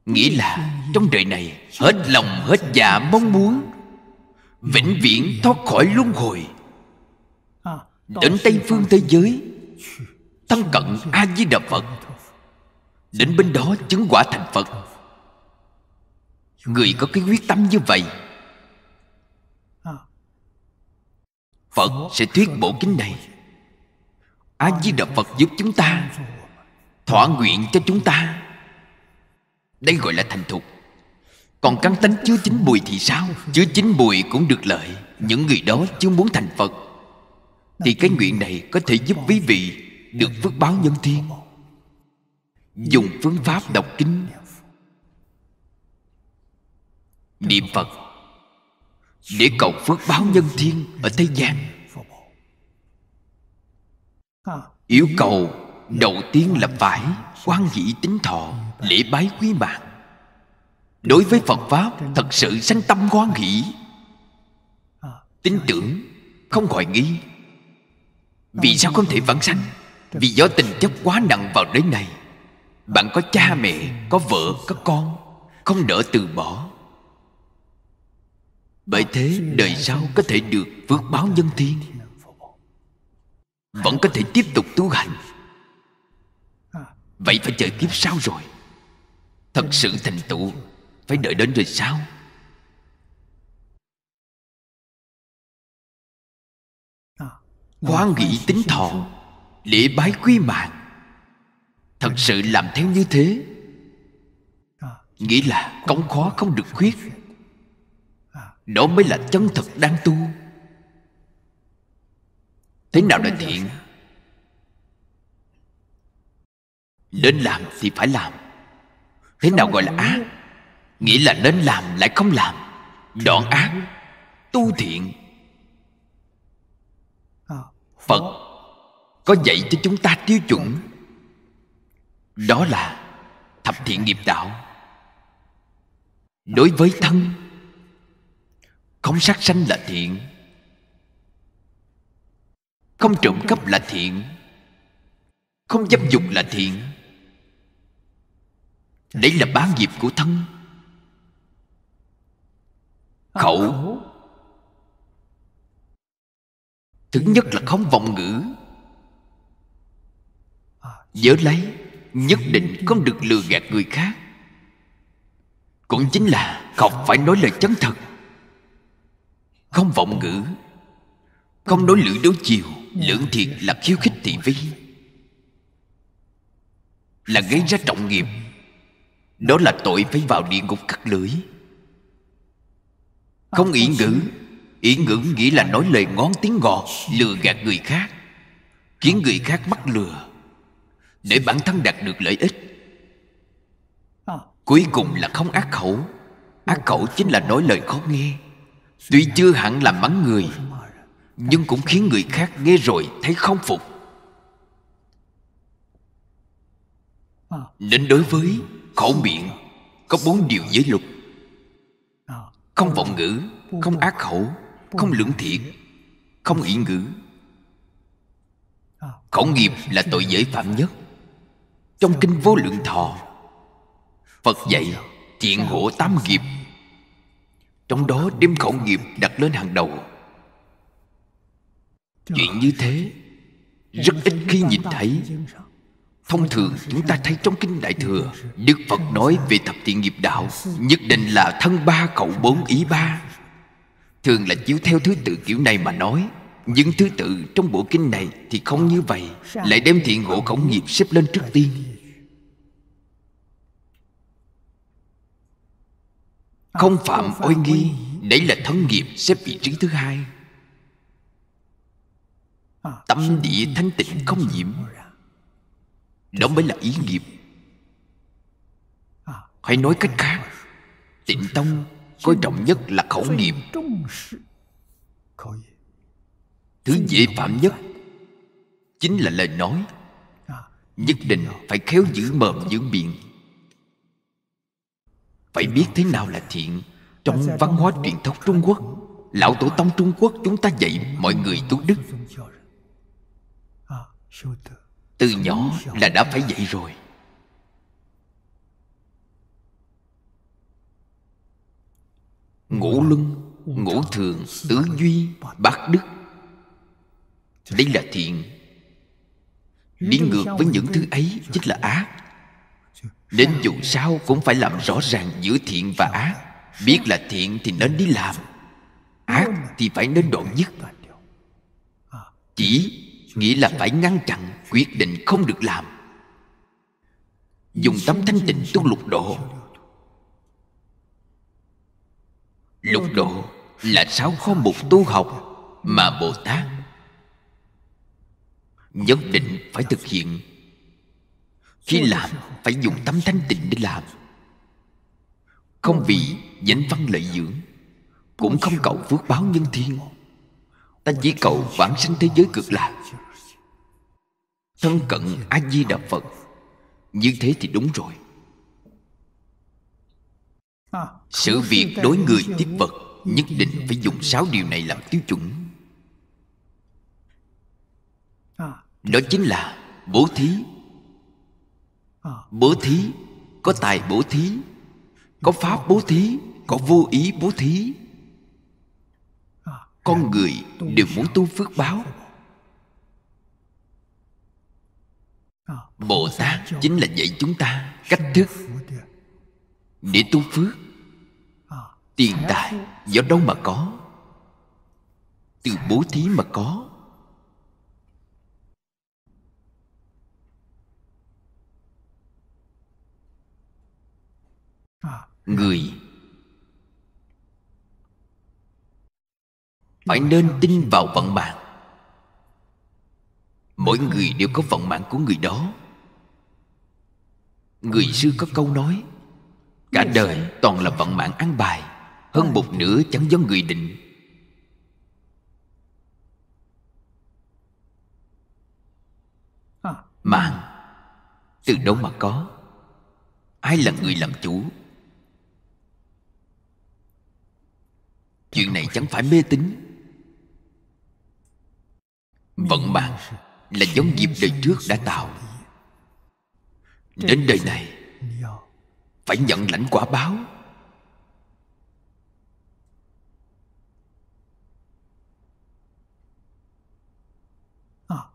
Nghĩa là trong đời này Hết lòng hết dạ mong muốn Vĩnh viễn thoát khỏi luân hồi à, Đến Tây phương thế giới Tăng cận A-di-đà Phật Đến bên đó chứng quả thành Phật Người có cái quyết tâm như vậy Phật sẽ thuyết bộ kinh này A Di Đà Phật giúp chúng ta Thỏa nguyện cho chúng ta Đây gọi là thành thục Còn căn tánh chứa chính bùi thì sao Chứa chính bùi cũng được lợi Những người đó chưa muốn thành Phật Thì cái nguyện này có thể giúp quý vị Được phước báo nhân thiên Dùng phương pháp đọc kinh Niệm Phật để cầu phước báo nhân thiên Ở thế gian Yêu cầu đầu tiên là phải quan hỷ tính thọ Lễ bái quý mạng Đối với Phật Pháp Thật sự sanh tâm quan hỷ Tin tưởng Không gọi nghi Vì sao không thể vãng sanh Vì do tình chấp quá nặng vào đến này Bạn có cha mẹ Có vợ, có con Không đỡ từ bỏ bởi thế đời sau có thể được phước báo nhân thiên vẫn có thể tiếp tục tu hành vậy phải chờ kiếp sau rồi thật sự thành tựu phải đợi đến đời sau hoan nghị tính thọ lễ bái quý mạng thật sự làm theo như thế nghĩ là công khó không được khuyết đó mới là chân thật đang tu Thế nào là thiện Nên làm thì phải làm Thế nào gọi là ác Nghĩa là nên làm lại không làm Đoạn ác Tu thiện ờ, Phật Có dạy cho chúng ta tiêu chuẩn Đó là Thập thiện nghiệp đạo Đối với thân không sát sanh là thiện Không trộm cắp là thiện Không dâm dục là thiện Đấy là bán nghiệp của thân Khẩu Thứ nhất là không vọng ngữ Nhớ lấy Nhất định không được lừa gạt người khác Cũng chính là Không phải nói lời chân thật không vọng ngữ Không đối lưỡi đối chiều Lưỡng thiệt là khiêu khích thị vi Là gây ra trọng nghiệp Đó là tội phải vào địa ngục cắt lưỡi Không ý ngữ Ý ngữ nghĩa là nói lời ngón tiếng ngọt Lừa gạt người khác Khiến người khác mắc lừa Để bản thân đạt được lợi ích Cuối cùng là không ác khẩu Ác khẩu chính là nói lời khó nghe Tuy chưa hẳn là mắng người Nhưng cũng khiến người khác nghe rồi thấy không phục Nên đối với khẩu miệng Có bốn điều giới luật Không vọng ngữ Không ác khẩu Không lưỡng thiện Không ỷ ngữ Khẩu nghiệp là tội dễ phạm nhất Trong kinh vô lượng thọ Phật dạy thiện hộ tám nghiệp trong đó đem khẩu nghiệp đặt lên hàng đầu Chuyện như thế Rất ít khi nhìn thấy Thông thường chúng ta thấy trong Kinh Đại Thừa Đức Phật nói về thập thiện nghiệp đạo Nhất định là thân ba cậu bốn ý ba Thường là chiếu theo thứ tự kiểu này mà nói Những thứ tự trong bộ kinh này thì không như vậy Lại đem thiện hộ khổng nghiệp xếp lên trước tiên À, không phạm oai nghi Đấy là thân nghiệp xếp vị trí thứ hai à, Tâm địa thanh tịnh không nhiễm Đó mới là ý nghiệp à, Hay nói cách khác Tịnh tông coi trọng nhất là khẩu nghiệp Thứ dễ phạm nhất Chính là lời nói Nhất định phải khéo giữ mồm giữ miệng phải biết thế nào là thiện Trong văn hóa truyền thống Trung Quốc Lão Tổ Tông Trung Quốc chúng ta dạy mọi người tu đức Từ nhỏ là đã phải dạy rồi Ngũ luân, ngũ thường, tứ duy, bát đức Đây là thiện Đi ngược với những thứ ấy chính là ác Đến dù sao cũng phải làm rõ ràng giữa thiện và ác Biết là thiện thì nên đi làm Ác thì phải nên đoạn nhất. Chỉ nghĩa là phải ngăn chặn Quyết định không được làm Dùng tấm thanh tịnh tu lục độ Lục độ là sáu kho mục tu học Mà Bồ Tát Nhất định phải thực hiện khi làm phải dùng tâm thanh tịnh để làm Không vì danh văn lợi dưỡng Cũng không cầu phước báo nhân thiên Ta chỉ cầu bản sinh thế giới cực lạc Thân cận A-di-đà Phật Như thế thì đúng rồi Sự việc đối người tiếp vật Nhất định phải dùng sáu điều này làm tiêu chuẩn Đó chính là bố thí Ờ. bố thí có tài bố thí có pháp bố thí có vô ý bố thí ờ. con người đều muốn tu phước báo ờ. bồ tát chính là dạy chúng ta cách thức để tu phước tiền tài do đâu mà có từ bố thí mà có người phải nên tin vào vận mạng mỗi người đều có vận mạng của người đó người xưa có câu nói cả đời toàn là vận mạng ăn bài hơn một nửa chẳng do người định mạng từ đâu mà có ai là người làm chủ Chuyện này chẳng phải mê tín Vận mạng là giống dịp đời trước đã tạo Đến đời này Phải nhận lãnh quả báo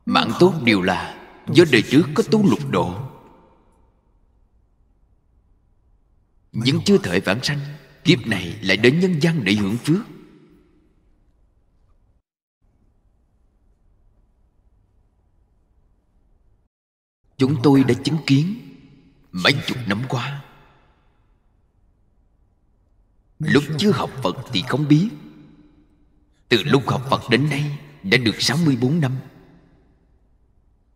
Mạng tốt đều là Do đời trước có tu lục độ những chưa thể vãng sanh Kiếp này lại đến nhân gian để hưởng phước Chúng tôi đã chứng kiến Mấy chục năm qua Lúc chưa học Phật thì không biết Từ lúc học Phật đến nay Đã được 64 năm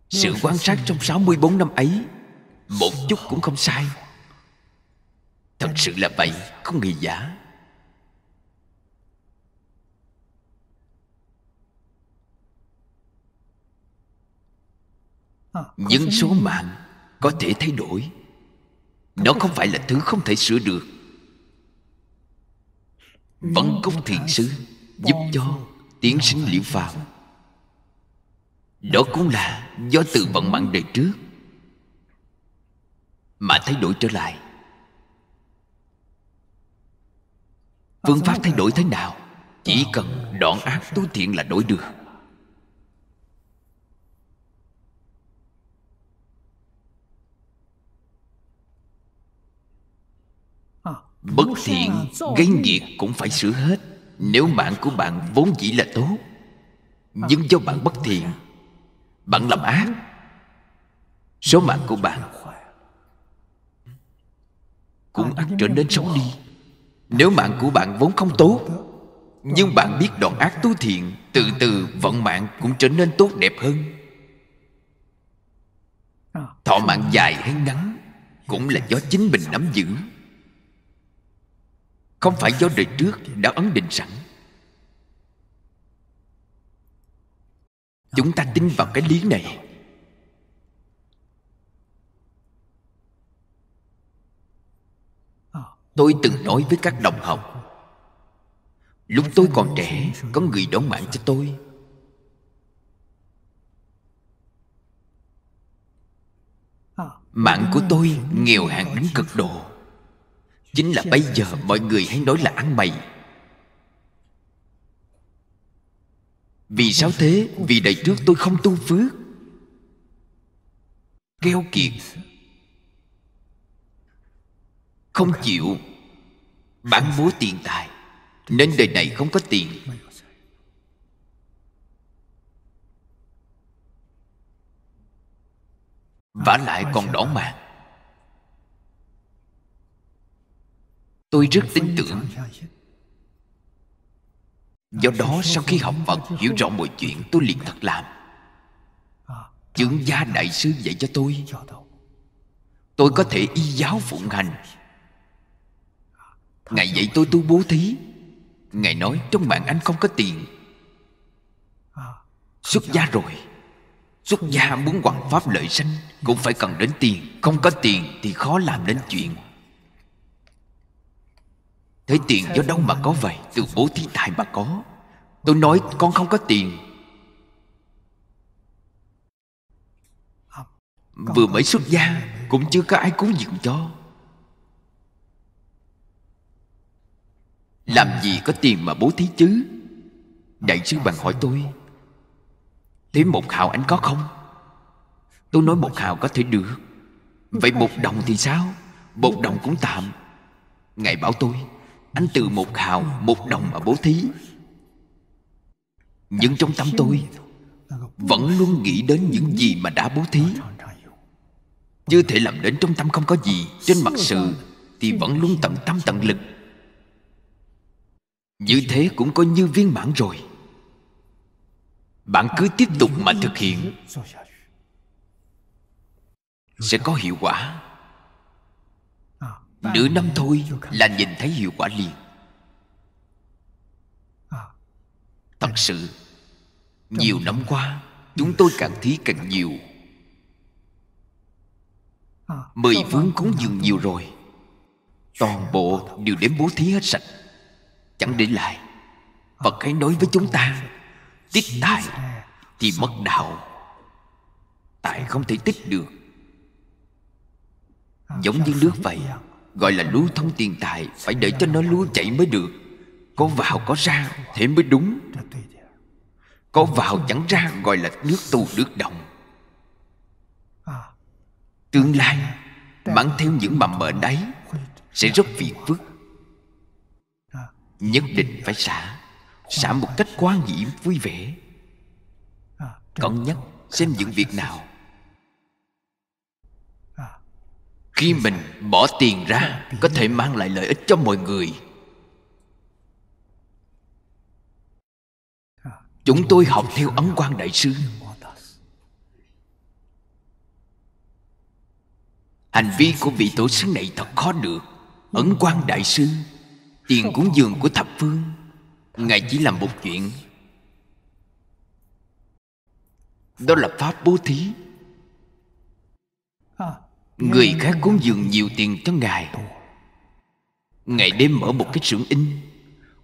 Sự quan sát trong 64 năm ấy Một chút cũng không sai Thật sự là vậy Không nghi giả à, Nhưng số mạng có thể thay đổi Nó không phải là thứ không thể sửa được Vẫn công thiền sư Giúp cho tiến sinh liễu phàm Đó cũng là do từ vận mạng đời trước Mà thay đổi trở lại Phương pháp ờ, thay đổi thế ờ. nào Chỉ ờ. cần đoạn ác tu thiện là đổi được Bất thiện gây nghiệt cũng phải sửa hết Nếu mạng của bạn vốn dĩ là tốt Nhưng do bạn bất thiện à. Bạn làm ác Số mạng của bạn Cũng ác trở nên xấu đi nếu mạng của bạn vốn không tốt Nhưng bạn biết đoạn ác tu thiện Từ từ vận mạng cũng trở nên tốt đẹp hơn Thọ mạng dài hay ngắn Cũng là do chính mình nắm giữ Không phải do đời trước đã ấn định sẵn Chúng ta tin vào cái lý này Tôi từng nói với các đồng học Lúc tôi còn trẻ Có người đón mạng cho tôi Mạng của tôi nghèo hàng đến cực độ Chính là bây giờ mọi người hay nói là ăn mày Vì sao thế? Vì đời trước tôi không tu phước Keo kiệt không chịu bán búa tiền tài nên đời này không có tiền vả lại còn đỏ mạng tôi rất tin tưởng do đó sau khi học phật hiểu rõ mọi chuyện tôi liền thật làm trưởng gia đại sư dạy cho tôi tôi có thể y giáo phụng hành Ngài dạy tôi tu bố thí Ngài nói trong bạn anh không có tiền Xuất gia rồi Xuất gia muốn hoàn pháp lợi sanh Cũng phải cần đến tiền Không có tiền thì khó làm đến chuyện Thế tiền do đâu mà có vậy Từ bố thí tài mà có Tôi nói con không có tiền Vừa mới xuất gia Cũng chưa có ai cúng dường cho Làm gì có tiền mà bố thí chứ Đại sư bằng hỏi tôi thế một hào anh có không Tôi nói một hào có thể được Vậy một đồng thì sao Một đồng cũng tạm Ngài bảo tôi Anh từ một hào một đồng mà bố thí Nhưng trong tâm tôi Vẫn luôn nghĩ đến những gì mà đã bố thí Chưa thể làm đến trong tâm không có gì Trên mặt sự Thì vẫn luôn tận tâm tận lực như thế cũng coi như viên mãn rồi Bạn cứ tiếp tục mà thực hiện Sẽ có hiệu quả Nửa năm thôi là nhìn thấy hiệu quả liền Thật sự Nhiều năm qua Chúng tôi càng thấy càng nhiều Mười phương cúng dường nhiều rồi Toàn bộ đều đến bố thí hết sạch chẳng để lại Phật hãy nói với chúng ta tích tài thì mất đạo Tài không thể tích được Giống như nước vậy Gọi là lúa thông tiền tài Phải để cho nó lúa chảy mới được Có vào có ra thế mới đúng Có vào chẳng ra gọi là nước tù nước động Tương lai Mang theo những mầm mệnh ấy Sẽ rất phiền phức nhất định phải xả xả một cách quá nhiễm vui vẻ cẩn nhắc xem những việc nào khi mình bỏ tiền ra có thể mang lại lợi ích cho mọi người chúng tôi học theo ấn quan đại sư hành vi của vị tổ sư này thật khó được ấn quan đại sư Tiền cúng dường của thập phương Ngài chỉ làm một chuyện Đó là pháp bố thí à, Người khác cúng dường nhiều tiền cho Ngài Ngày đêm mở một cái xưởng in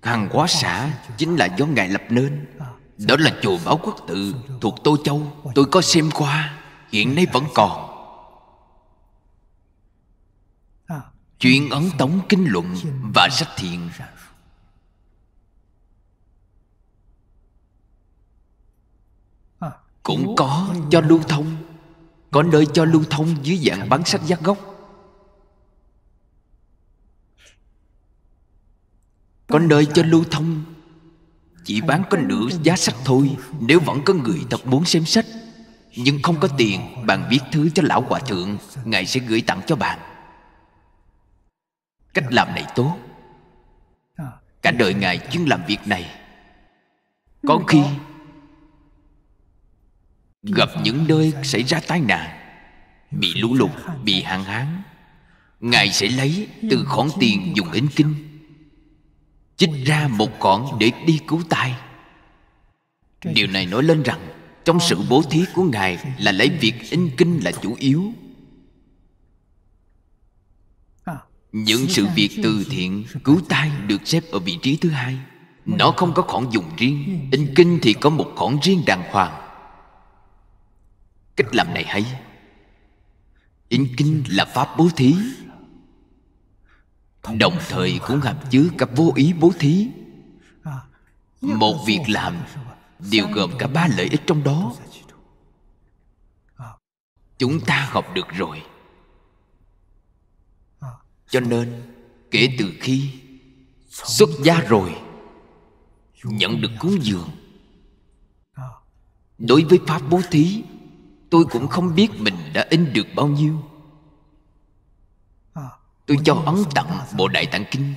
Hàng hóa xã chính là do Ngài lập nên à, Đó là chùa Báo Quốc Tự thuộc Tô Châu Tôi có xem qua Hiện nay vẫn còn Chuyện ấn tống kinh luận và sách thiền Cũng có cho lưu thông Có nơi cho lưu thông dưới dạng bán sách giác gốc Có nơi cho lưu thông Chỉ bán có nửa giá sách thôi Nếu vẫn có người thật muốn xem sách Nhưng không có tiền Bạn viết thứ cho lão hòa thượng Ngài sẽ gửi tặng cho bạn Cách làm này tốt Cả đời Ngài chuyên làm việc này Có khi Gặp những nơi xảy ra tai nạn Bị lũ lụt, bị hạn hán Ngài sẽ lấy từ khoản tiền dùng đến kinh Chích ra một khoản để đi cứu tai Điều này nói lên rằng Trong sự bố thí của Ngài Là lấy việc in kinh là chủ yếu Những sự việc từ thiện Cứu tai được xếp ở vị trí thứ hai Nó không có khoản dùng riêng In kinh thì có một khoản riêng đàng hoàng Cách làm này hay In kinh là pháp bố thí Đồng thời cũng hàm chứa cả vô ý bố thí Một việc làm Đều gồm cả ba lợi ích trong đó Chúng ta học được rồi cho nên kể từ khi xuất gia rồi nhận được cúng dường đối với pháp bố thí tôi cũng không biết mình đã in được bao nhiêu tôi cho ấn tặng bộ đại tạng kinh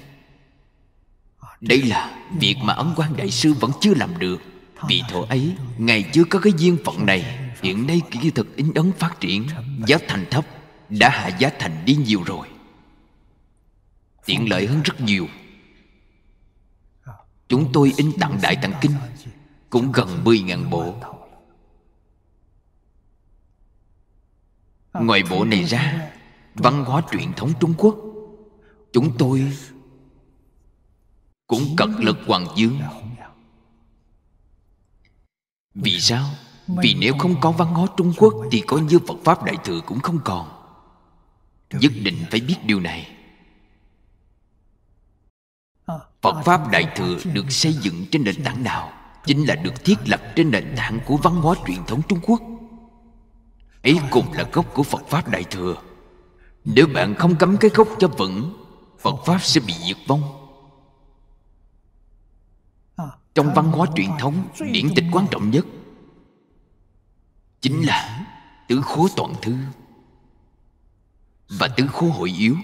đây là việc mà ấn quan đại sư vẫn chưa làm được vì thổ ấy ngày chưa có cái duyên phận này hiện nay kỹ thuật in ấn phát triển giá thành thấp đã hạ giá thành đi nhiều rồi tiện lợi hơn rất nhiều Chúng tôi in tặng Đại Tạng Kinh Cũng gần 10.000 bộ Ngoài bộ này ra Văn hóa truyền thống Trung Quốc Chúng tôi Cũng cật lực hoàng dương Vì sao? Vì nếu không có văn hóa Trung Quốc Thì coi như Phật Pháp Đại Thừa cũng không còn Nhất định phải biết điều này Phật Pháp Đại Thừa được xây dựng trên nền tảng nào Chính là được thiết lập trên nền tảng của văn hóa truyền thống Trung Quốc Ấy cùng là gốc của Phật Pháp Đại Thừa Nếu bạn không cấm cái gốc cho vững Phật Pháp sẽ bị diệt vong Trong văn hóa truyền thống Điển tịch quan trọng nhất Chính là tứ khố toàn thư Và tứ khố hội yếu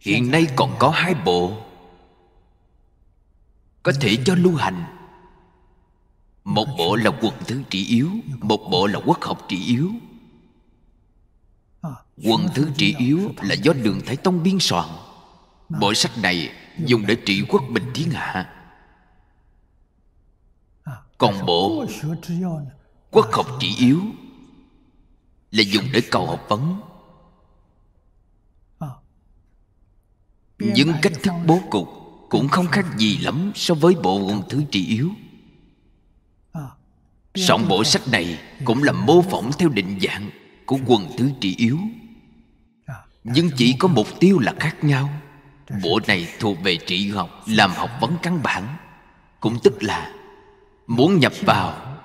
hiện nay còn có hai bộ có thể cho lưu hành một bộ là quần thư trị yếu một bộ là quốc học trị yếu quần thư trị yếu là do đường thái tông biên soạn bộ sách này dùng để trị quốc bình thiên hạ còn bộ quốc học trị yếu là dùng để cầu học vấn nhưng cách thức bố cục cũng không khác gì lắm so với bộ thứ trị yếu Sọn bộ sách này cũng là mô phỏng theo định dạng của quần thứ trị yếu Nhưng chỉ có mục tiêu là khác nhau Bộ này thuộc về trị học, làm học vấn căn bản Cũng tức là muốn nhập vào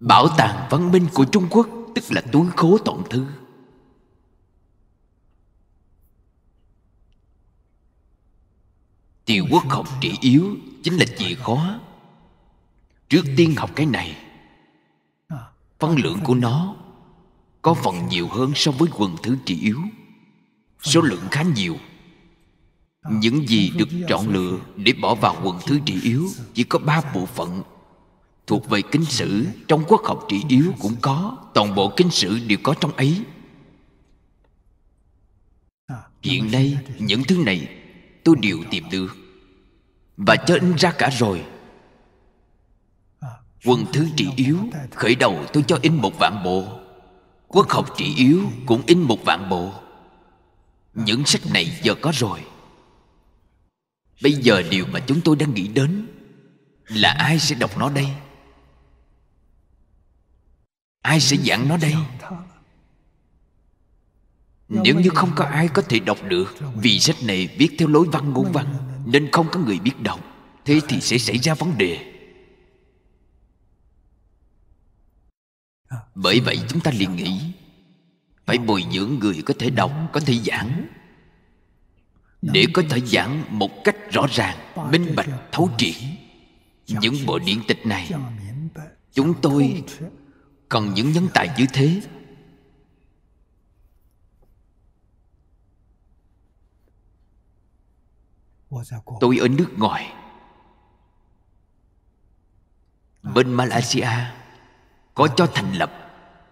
Bảo tàng văn minh của Trung Quốc Tức là túi khố tổng thư Tiêu quốc học trị yếu Chính là chìa khó Trước tiên học cái này Phân lượng của nó Có phần nhiều hơn so với quần thứ trị yếu Số lượng khá nhiều Những gì được chọn lựa Để bỏ vào quần thứ trị yếu Chỉ có ba bộ phận Thuộc về kinh sử Trong quốc học trị yếu cũng có Toàn bộ kinh sử đều có trong ấy Hiện nay những thứ này tôi đều tìm được Và cho in ra cả rồi Quân thứ trị yếu Khởi đầu tôi cho in một vạn bộ Quốc học trị yếu cũng in một vạn bộ Những sách này giờ có rồi Bây giờ điều mà chúng tôi đang nghĩ đến Là ai sẽ đọc nó đây Ai sẽ giảng nó đây nếu như không có ai có thể đọc được Vì sách này viết theo lối văn ngôn văn Nên không có người biết đọc Thế thì sẽ xảy ra vấn đề Bởi vậy chúng ta liền nghĩ Phải bồi dưỡng người có thể đọc, có thể giảng Để có thể giảng một cách rõ ràng Minh bạch, thấu triệt Những bộ điện tịch này Chúng tôi cần những nhân tài như thế Tôi ở nước ngoài Bên Malaysia Có cho thành lập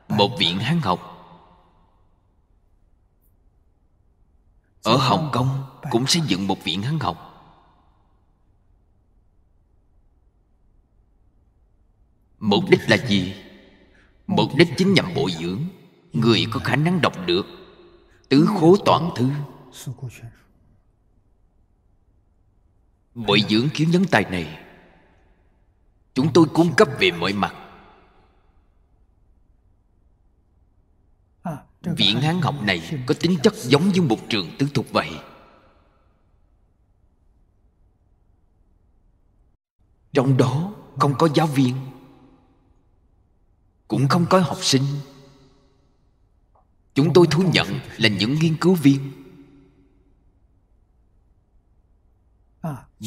Một viện Hán học Ở Hồng Kông Cũng xây dựng một viện Hán học Mục đích là gì? Mục đích chính nhằm bồi dưỡng Người có khả năng đọc được Tứ khố toàn thư Mọi dưỡng kiếm nhấn tài này Chúng tôi cung cấp về mọi mặt Viện Hán học này có tính chất giống như một trường tư thục vậy Trong đó không có giáo viên Cũng không có học sinh Chúng tôi thú nhận là những nghiên cứu viên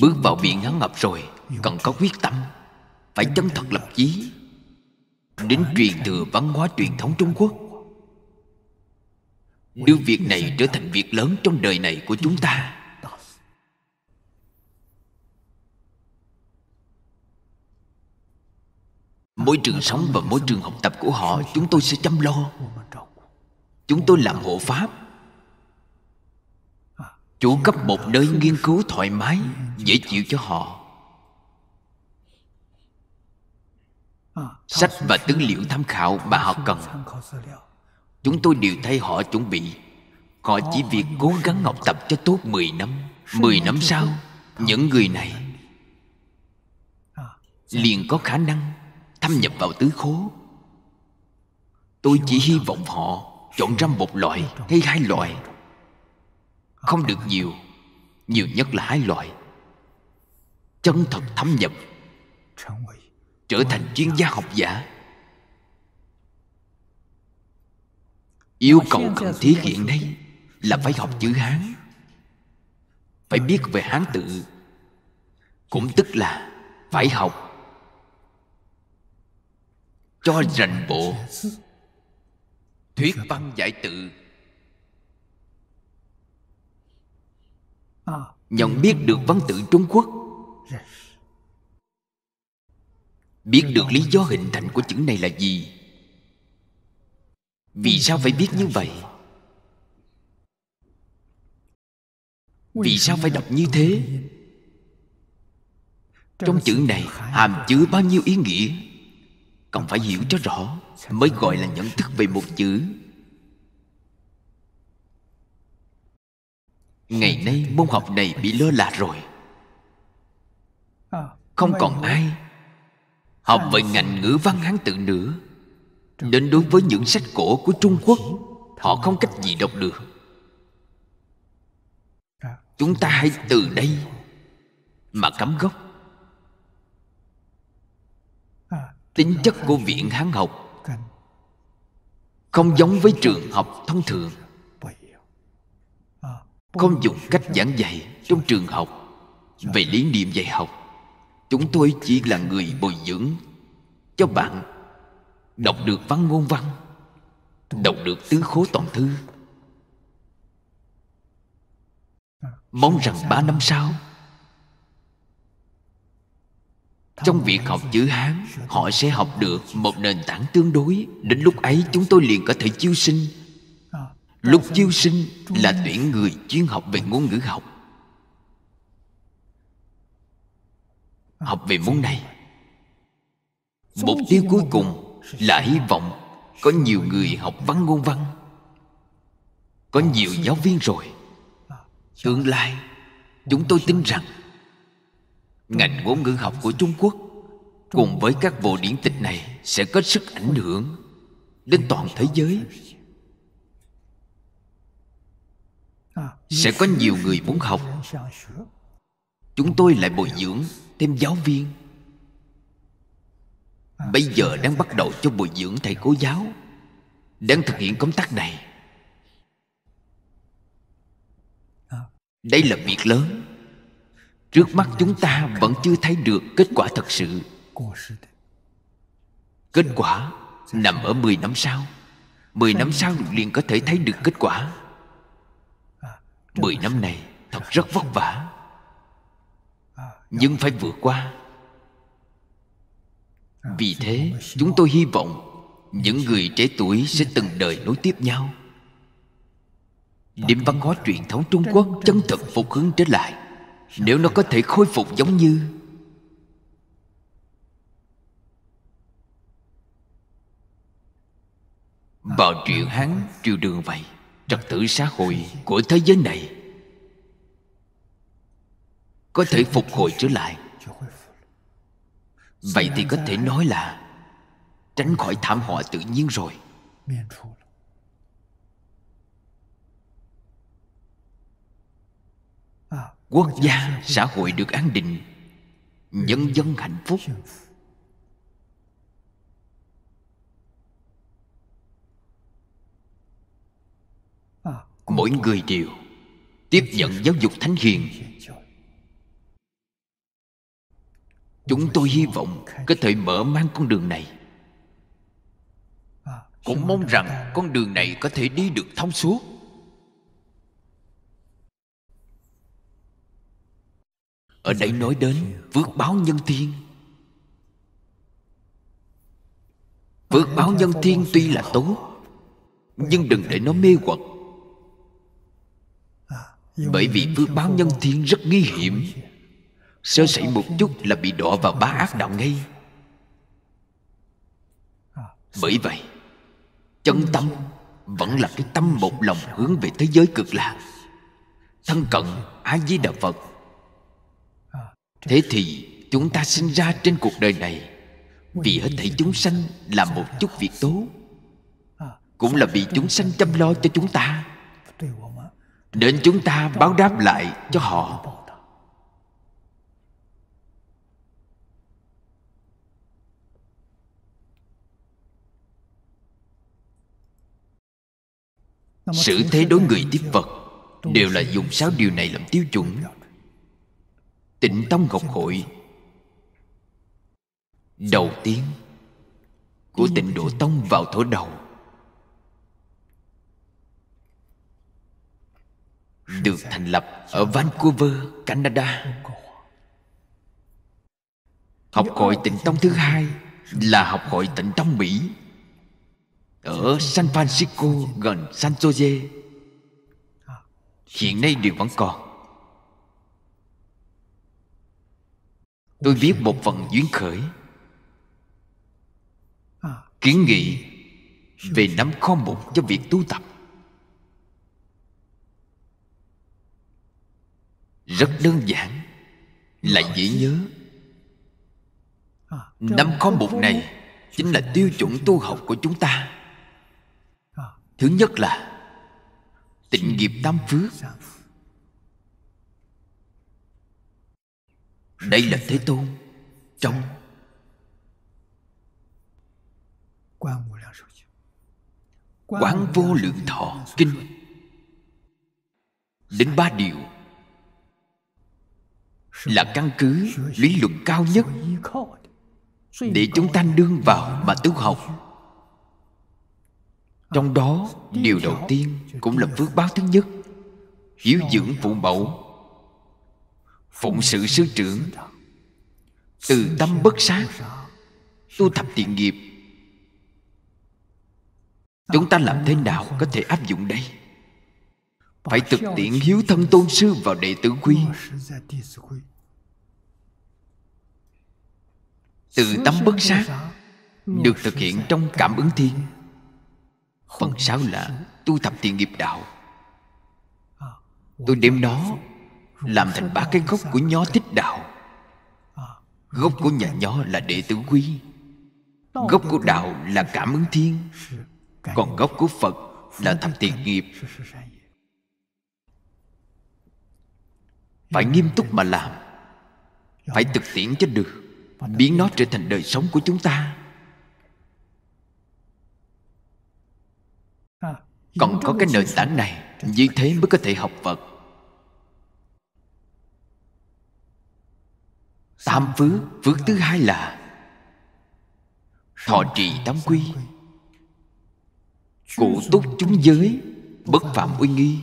Bước vào biển hắn ngập rồi Cần có quyết tâm Phải chân thật lập chí Đến truyền thừa văn hóa truyền thống Trung Quốc Đưa việc này trở thành việc lớn trong đời này của chúng ta Môi trường sống và môi trường học tập của họ Chúng tôi sẽ chăm lo Chúng tôi làm hộ pháp Chúa cấp một nơi nghiên cứu thoải mái Dễ chịu cho họ Sách và tư liệu tham khảo mà họ cần Chúng tôi đều thay họ chuẩn bị Họ chỉ việc cố gắng học tập cho tốt 10 năm 10 năm sau Những người này Liền có khả năng Thâm nhập vào tứ khố Tôi chỉ hy vọng họ Chọn ra một loại hay hai loại không được nhiều Nhiều nhất là hai loại Chân thật thâm nhập Trở thành chuyên gia học giả Yêu cầu cần thiết hiện nay Là phải học chữ Hán Phải biết về Hán tự Cũng tức là Phải học Cho rành bộ Thuyết văn giải tự Ờ. nhận biết được văn tự trung quốc biết được lý do hình thành của chữ này là gì vì sao phải biết như vậy vì sao phải đọc như thế trong chữ này hàm chứa bao nhiêu ý nghĩa Cần phải hiểu cho rõ mới gọi là nhận thức về một chữ ngày nay môn học này bị lơ là rồi không còn ai học về ngành ngữ văn hán tự nữa nên đối với những sách cổ của trung quốc họ không cách gì đọc được chúng ta hãy từ đây mà cắm gốc tính chất của viện hán học không giống với trường học thông thường không dùng cách giảng dạy trong trường học về lý niệm dạy học chúng tôi chỉ là người bồi dưỡng cho bạn đọc được văn ngôn văn đọc được tứ khố toàn thư mong rằng ba năm sau trong việc học chữ hán họ sẽ học được một nền tảng tương đối đến lúc ấy chúng tôi liền có thể chiêu sinh Lúc chiêu sinh là tuyển người chuyên học về ngôn ngữ học Học về môn này Mục tiêu cuối cùng là hy vọng Có nhiều người học văn ngôn văn Có nhiều giáo viên rồi Tương lai Chúng tôi tin rằng Ngành ngôn ngữ học của Trung Quốc Cùng với các bộ điển tịch này Sẽ có sức ảnh hưởng Đến toàn thế giới sẽ có nhiều người muốn học chúng tôi lại bồi dưỡng thêm giáo viên bây giờ đang bắt đầu cho bồi dưỡng thầy cô giáo đang thực hiện công tác này đây là việc lớn trước mắt chúng ta vẫn chưa thấy được kết quả thật sự kết quả nằm ở 10 năm sau 10 năm sau liền có thể thấy được kết quả Mười năm này thật rất vất vả Nhưng phải vượt qua Vì thế chúng tôi hy vọng Những người trẻ tuổi sẽ từng đời nối tiếp nhau Điểm văn hóa truyền thống Trung Quốc chân thực phục hướng trở lại Nếu nó có thể khôi phục giống như Vào chuyện Hán triều đường vậy trật tự xã hội của thế giới này có thể phục hồi trở lại vậy thì có thể nói là tránh khỏi thảm họa tự nhiên rồi quốc gia xã hội được an định nhân dân hạnh phúc mỗi người đều tiếp nhận giáo dục thánh hiền chúng tôi hy vọng có thể mở mang con đường này cũng mong rằng con đường này có thể đi được thông suốt ở đây nói đến phước báo nhân thiên phước báo nhân thiên tuy là tốt nhưng đừng để nó mê hoặc bởi vì phước báo nhân thiên rất nguy hiểm Sơ sẩy một chút là bị đọa vào ba ác đạo ngay Bởi vậy Chân tâm Vẫn là cái tâm một lòng hướng về thế giới cực lạc Thân cận ái di đà Phật Thế thì chúng ta sinh ra trên cuộc đời này Vì hết thảy chúng sanh làm một chút việc tốt Cũng là vì chúng sanh chăm lo cho chúng ta Đến chúng ta báo đáp lại cho họ Sự thế đối người tiếp Phật Đều là dùng sáu điều này làm tiêu chuẩn Tịnh Tông Ngọc Hội Đầu tiên Của tịnh Độ Tông vào thổ đầu được thành lập ở Vancouver, Canada. Học hội tịnh tông thứ hai là học hội tịnh tông Mỹ ở San Francisco gần San Jose. À, Hiện nay đều vẫn còn. Tôi viết một phần duyên khởi à, Kiến nghị Về nắm kho mục cho việc tu tập Rất đơn giản là dễ nhớ Năm có mục này Chính là tiêu chuẩn tu học của chúng ta Thứ nhất là Tịnh nghiệp tam phước Đây là Thế Tôn Trong Quán vô lượng thọ kinh Đến ba điều là căn cứ lý luận cao nhất để chúng ta đương vào mà tu học trong đó điều đầu tiên cũng là phước báo thứ nhất hiếu dưỡng phụ mẫu phụng sự sư trưởng từ tâm bất sát tu tập thiện nghiệp chúng ta làm thế nào có thể áp dụng đây phải thực tiễn hiếu thân tôn sư vào đệ tử quy từ tấm bất sát được thực hiện trong cảm ứng thiên phần sáu là tu tập thiện nghiệp đạo tôi đem nó làm thành ba cái gốc của nhó thích đạo gốc của nhà nhó là đệ tử quý gốc của đạo là cảm ứng thiên còn gốc của phật là thập thiện nghiệp phải nghiêm túc mà làm phải thực tiễn cho được biến nó trở thành đời sống của chúng ta còn có cái nền tảng này như thế mới có thể học phật tam phước phước thứ hai là thọ trì tam quy cụ túc chúng giới bất phạm uy nghi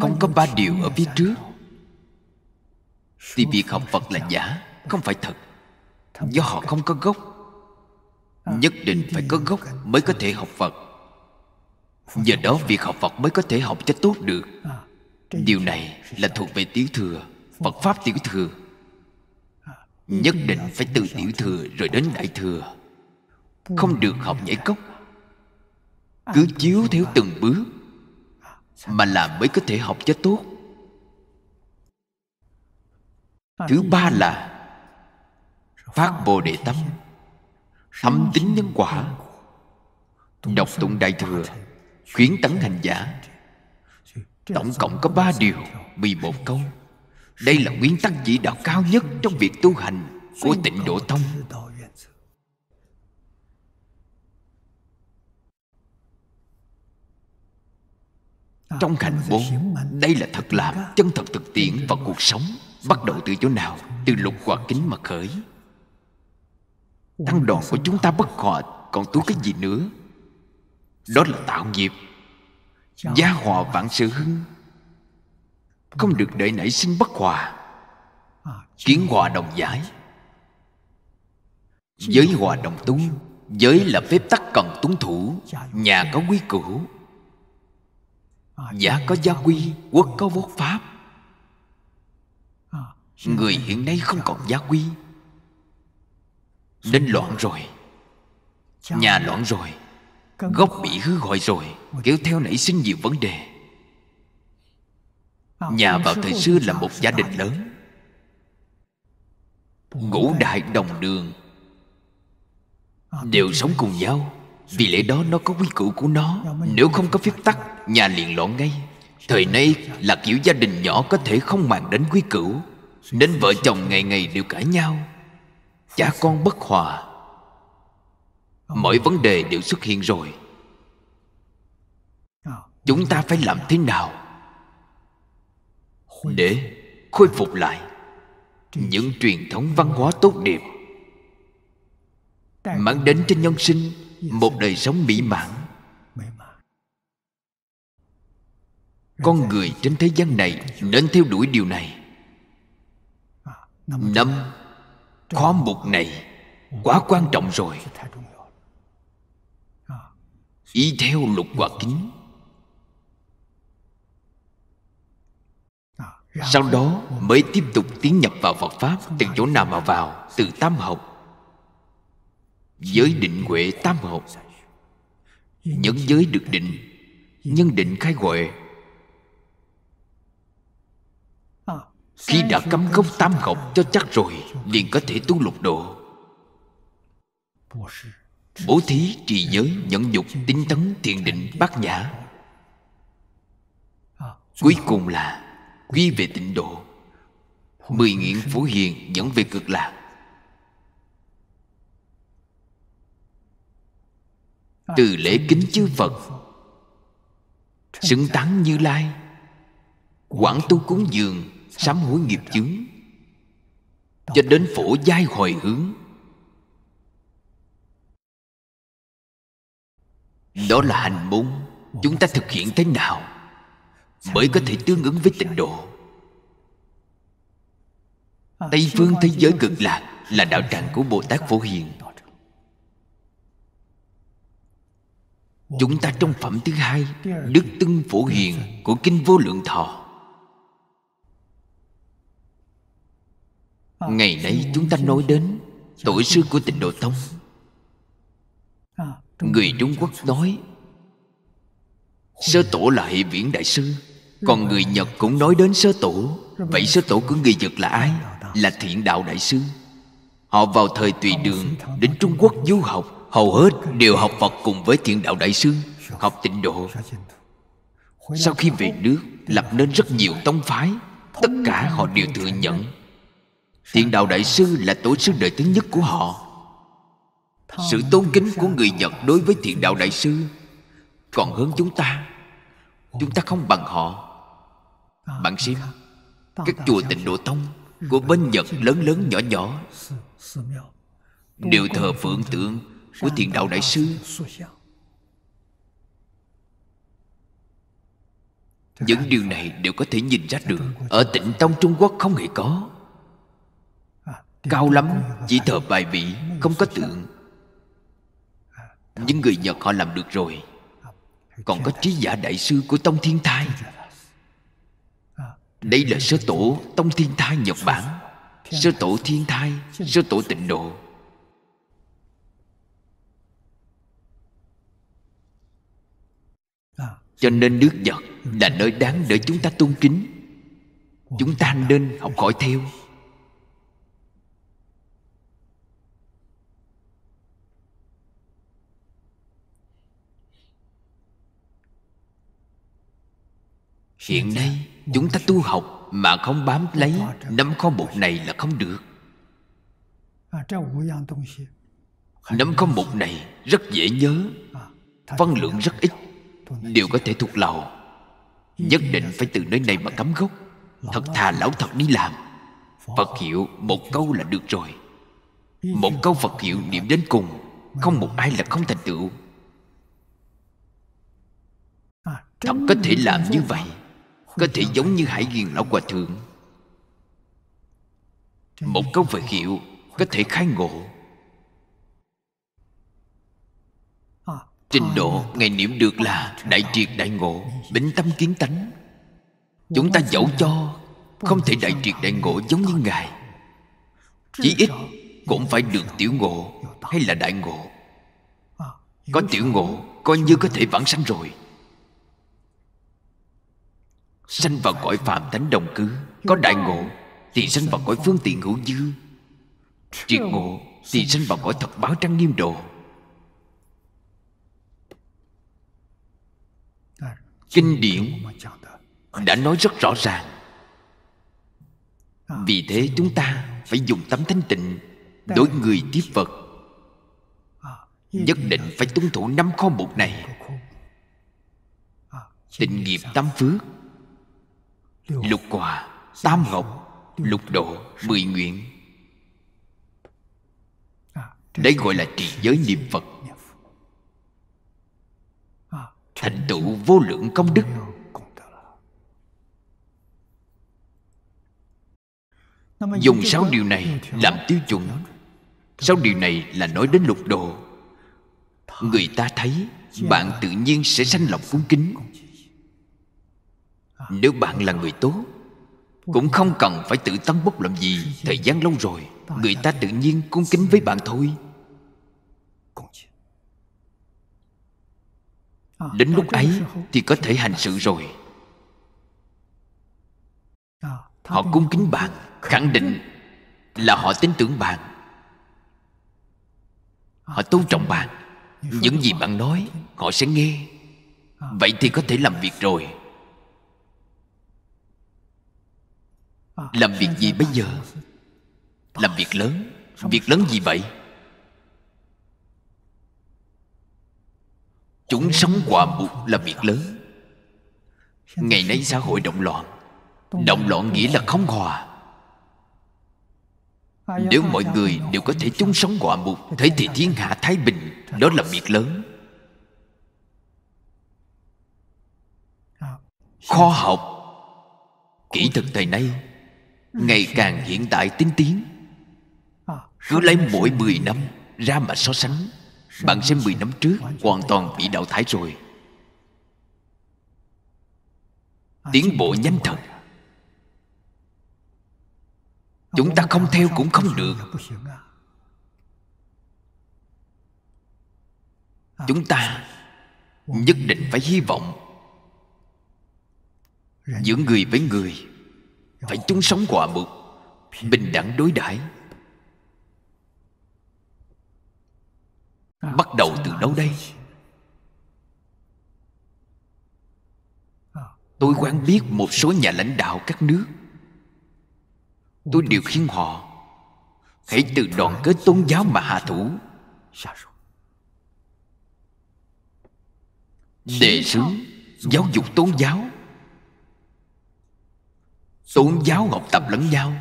còn có ba điều ở phía trước thì việc học Phật là giả Không phải thật Do họ không có gốc Nhất định phải có gốc mới có thể học Phật Do đó việc học Phật mới có thể học cho tốt được Điều này là thuộc về tiểu thừa Phật Pháp tiểu thừa Nhất định phải từ tiểu thừa rồi đến đại thừa Không được học nhảy cốc Cứ chiếu theo từng bước Mà làm mới có thể học cho tốt Ờ. thứ ba là phát bồ đề tâm thấm tính nhân quả đọc tụng đại thừa khuyến tấn hành giả tổng cộng có ba điều mười một câu đây là nguyên tắc chỉ đạo cao nhất trong việc tu hành của tịnh độ tông trong à, hành môn đây là thật làm chân thật thực tiễn vào cuộc sống Bắt đầu từ chỗ nào Từ lục hòa kính mà khởi Tăng đoàn của chúng ta bất hòa Còn tú cái gì nữa Đó là tạo nghiệp Gia hòa vạn sự hưng Không được để nảy sinh bất hòa Kiến hòa đồng giải Giới hòa đồng túng Giới là phép tắc cần tuấn thủ Nhà có quý cửu Giả có gia quy Quốc có quốc pháp Người hiện nay không còn giá quy Đến loạn rồi Nhà loạn rồi Gốc bị hư gọi rồi Kéo theo nảy sinh nhiều vấn đề Nhà vào thời xưa là một gia đình lớn Ngũ đại đồng đường Đều sống cùng nhau Vì lẽ đó nó có quy củ của nó Nếu không có phép tắc Nhà liền loạn ngay Thời nay là kiểu gia đình nhỏ có thể không màng đến quy cửu nên vợ chồng ngày ngày đều cãi nhau Cha con bất hòa Mọi vấn đề đều xuất hiện rồi Chúng ta phải làm thế nào Để khôi phục lại Những truyền thống văn hóa tốt đẹp Mang đến cho nhân sinh Một đời sống mỹ mãn Con người trên thế gian này Nên theo đuổi điều này Năm Khó mục này Quá quan trọng rồi à. Y theo lục quả kính à, Sau đó mới tiếp tục tiến nhập vào Phật Pháp Từ chỗ nào mà vào Từ tam học Giới định huệ tam học nhân giới được định Nhân định khai huệ Khi đã cấm không tam học cho chắc rồi Liền có thể tu lục độ Bố thí, trì giới, nhẫn nhục, tinh tấn, thiền định, bát nhã Cuối cùng là quy về tịnh độ Mười nguyện phổ hiền dẫn về cực lạc Từ lễ kính chư Phật Xứng tán như lai Quảng tu cúng dường sám hối nghiệp chướng cho đến phổ giai hồi hướng đó là hành môn chúng ta thực hiện thế nào mới có thể tương ứng với tịnh độ tây phương thế giới cực lạc là đạo tràng của bồ tát phổ hiền chúng ta trong phẩm thứ hai đức tưng phổ hiền của kinh vô lượng thọ Ờ, Ngày nay chúng ta nói đến Tổ sư của tịnh độ tông ờ, Người Trung Quốc nói Sơ tổ là hệ viễn đại sư Còn người Nhật cũng nói đến sơ tổ Vậy sơ tổ của người Nhật là ai? Là thiện đạo đại sư Họ vào thời tùy đường Đến Trung Quốc du học Hầu hết đều học Phật cùng với thiện đạo đại sư Học tịnh độ Sau khi về nước Lập nên rất nhiều tông phái Tất cả họ đều thừa nhận Thiện Đạo Đại Sư là tổ sư đời thứ nhất của họ Sự tôn kính của người Nhật đối với Thiện Đạo Đại Sư Còn hơn chúng ta Chúng ta không bằng họ Bạn xem Các chùa tịnh độ tông Của bên Nhật lớn lớn nhỏ nhỏ Đều thờ phượng tượng Của Thiện Đạo Đại Sư Những điều này đều có thể nhìn ra được Ở tịnh tông Trung Quốc không hề có Cao lắm Chỉ thờ bài vị, Không có tượng Những người Nhật họ làm được rồi Còn có trí giả đại sư của Tông Thiên Thai Đây là sơ tổ Tông Thiên Thai Nhật Bản Sơ tổ Thiên Thai Sơ tổ Tịnh Độ Cho nên nước Nhật là nơi đáng để chúng ta tôn kính Chúng ta nên học hỏi theo Hiện nay chúng ta tu học Mà không bám lấy Nắm kho một này là không được Nắm kho một này rất dễ nhớ Văn lượng rất ít Đều có thể thuộc lầu Nhất định phải từ nơi này mà cắm gốc Thật thà lão thật đi làm Phật hiệu một câu là được rồi Một câu Phật hiệu niệm đến cùng Không một ai là không thành tựu Thật có thể làm như vậy có thể giống như Hải Ghiền Lão Hòa Thượng Một câu Phật hiệu Có thể khai ngộ Trình độ ngày niệm được là Đại triệt đại ngộ Bình tâm kiến tánh Chúng ta dẫu cho Không thể đại triệt đại ngộ giống như Ngài Chỉ ít Cũng phải được tiểu ngộ Hay là đại ngộ Có tiểu ngộ Coi như có thể vãng sanh rồi Sanh vào cõi phạm thánh đồng cư Có đại ngộ Thì sanh vào cõi phương tiện hữu dư Triệt ngộ Thì sanh vào cõi thật báo trang nghiêm độ Kinh điển Đã nói rất rõ ràng Vì thế chúng ta Phải dùng tấm thanh tịnh Đối người tiếp vật Nhất định phải tuân thủ năm kho mục này Tịnh nghiệp tam phước lục quả tam ngọc lục độ mười nguyện à, đấy gọi là trì giới niệm phật à, thành tựu vô lượng công đức dùng sáu điều này làm tiêu chuẩn sáu điều này là nói đến lục độ người ta thấy bạn tự nhiên sẽ sanh lòng cung kính nếu bạn là người tốt Cũng không cần phải tự tăng bốc làm gì Thời gian lâu rồi Người ta tự nhiên cung kính với bạn thôi Đến lúc ấy thì có thể hành sự rồi Họ cung kính bạn Khẳng định là họ tin tưởng bạn Họ tôn trọng bạn Những gì bạn nói Họ sẽ nghe Vậy thì có thể làm việc rồi làm việc gì bây giờ làm việc lớn việc lớn gì vậy chúng sống hòa mục là việc lớn ngày nay xã hội động loạn động loạn nghĩa là không hòa nếu mọi người đều có thể chung sống hòa mục Thế thì thiên hạ thái bình Đó là việc lớn Khoa học Kỹ thuật thời nay Ngày càng hiện đại tiến tiến Cứ lấy mỗi 10 năm ra mà so sánh Bạn xem 10 năm trước hoàn toàn bị đào thải rồi Tiến bộ nhanh thật Chúng ta không theo cũng không được Chúng ta nhất định phải hy vọng Giữa người với người phải chung sống hòa mục Bình đẳng đối đãi Bắt đầu từ đâu đây Tôi quen biết một số nhà lãnh đạo các nước Tôi điều khiển họ Hãy từ đoàn kết tôn giáo mà hạ thủ Đề xướng Giáo dục tôn giáo Tốn giáo học tập lẫn nhau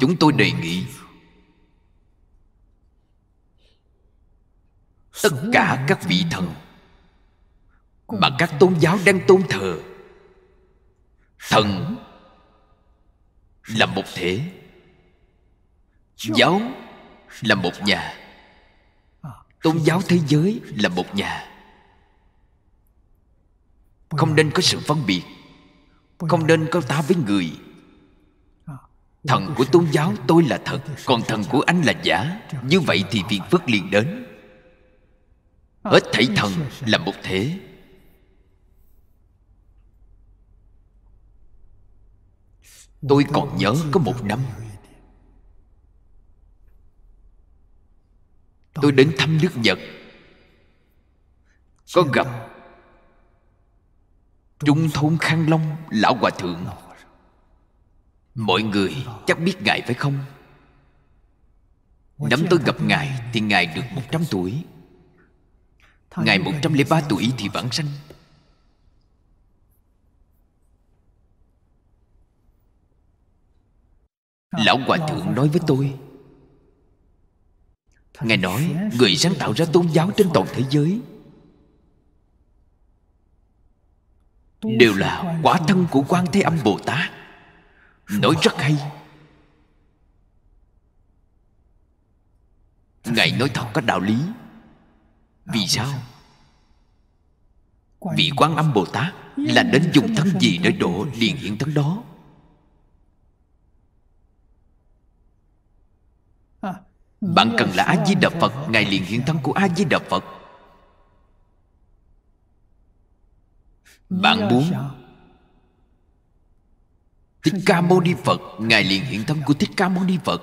Chúng tôi đề nghị Tất cả các vị thần Mà các tôn giáo đang tôn thờ Thần Là một thể Giáo Là một nhà Tôn giáo thế giới là một nhà không nên có sự phân biệt không nên có ta với người à, thần của tôn giáo tôi là thật còn thần của anh là giả như vậy thì việc phức liền đến à, hết thảy thần là một thế. tôi còn nhớ có một năm tôi đến thăm nước nhật có gặp Trung thôn Khang Long Lão Hòa Thượng Mọi người chắc biết Ngài phải không Nắm tôi gặp Ngài Thì Ngài được 100 tuổi Ngài 103 tuổi thì vãng sanh Lão Hòa Thượng nói với tôi Ngài nói Người sáng tạo ra tôn giáo trên toàn thế giới đều là quả thân của quan thế âm bồ tát nói rất hay ngài nói thật có đạo lý vì sao vị quan âm bồ tát là đến dùng thân gì để độ liền hiện thân đó bạn cần là a di đà phật ngài liền hiện thân của a di đà phật Bạn muốn Thích Ca Mâu Ni Phật Ngài liền hiện thân của Thích Ca Mâu Ni Phật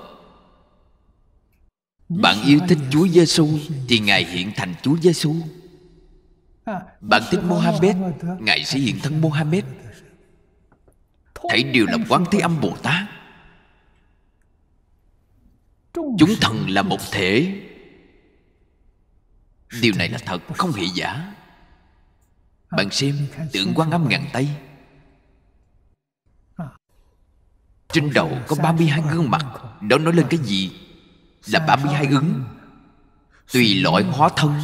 Bạn yêu thích Chúa Giêsu Thì Ngài hiện thành Chúa Giêsu à, Bạn thích Mohammed Ngài sẽ hiện thân Mohammed Thấy đều là Quán Thế Âm Bồ Tát Chúng thần là một thể Điều này là thật không hề giả bạn xem tượng quan âm ngàn tay Trên đầu có 32 gương mặt Đó nói lên cái gì Là 32 ứng Tùy loại hóa thân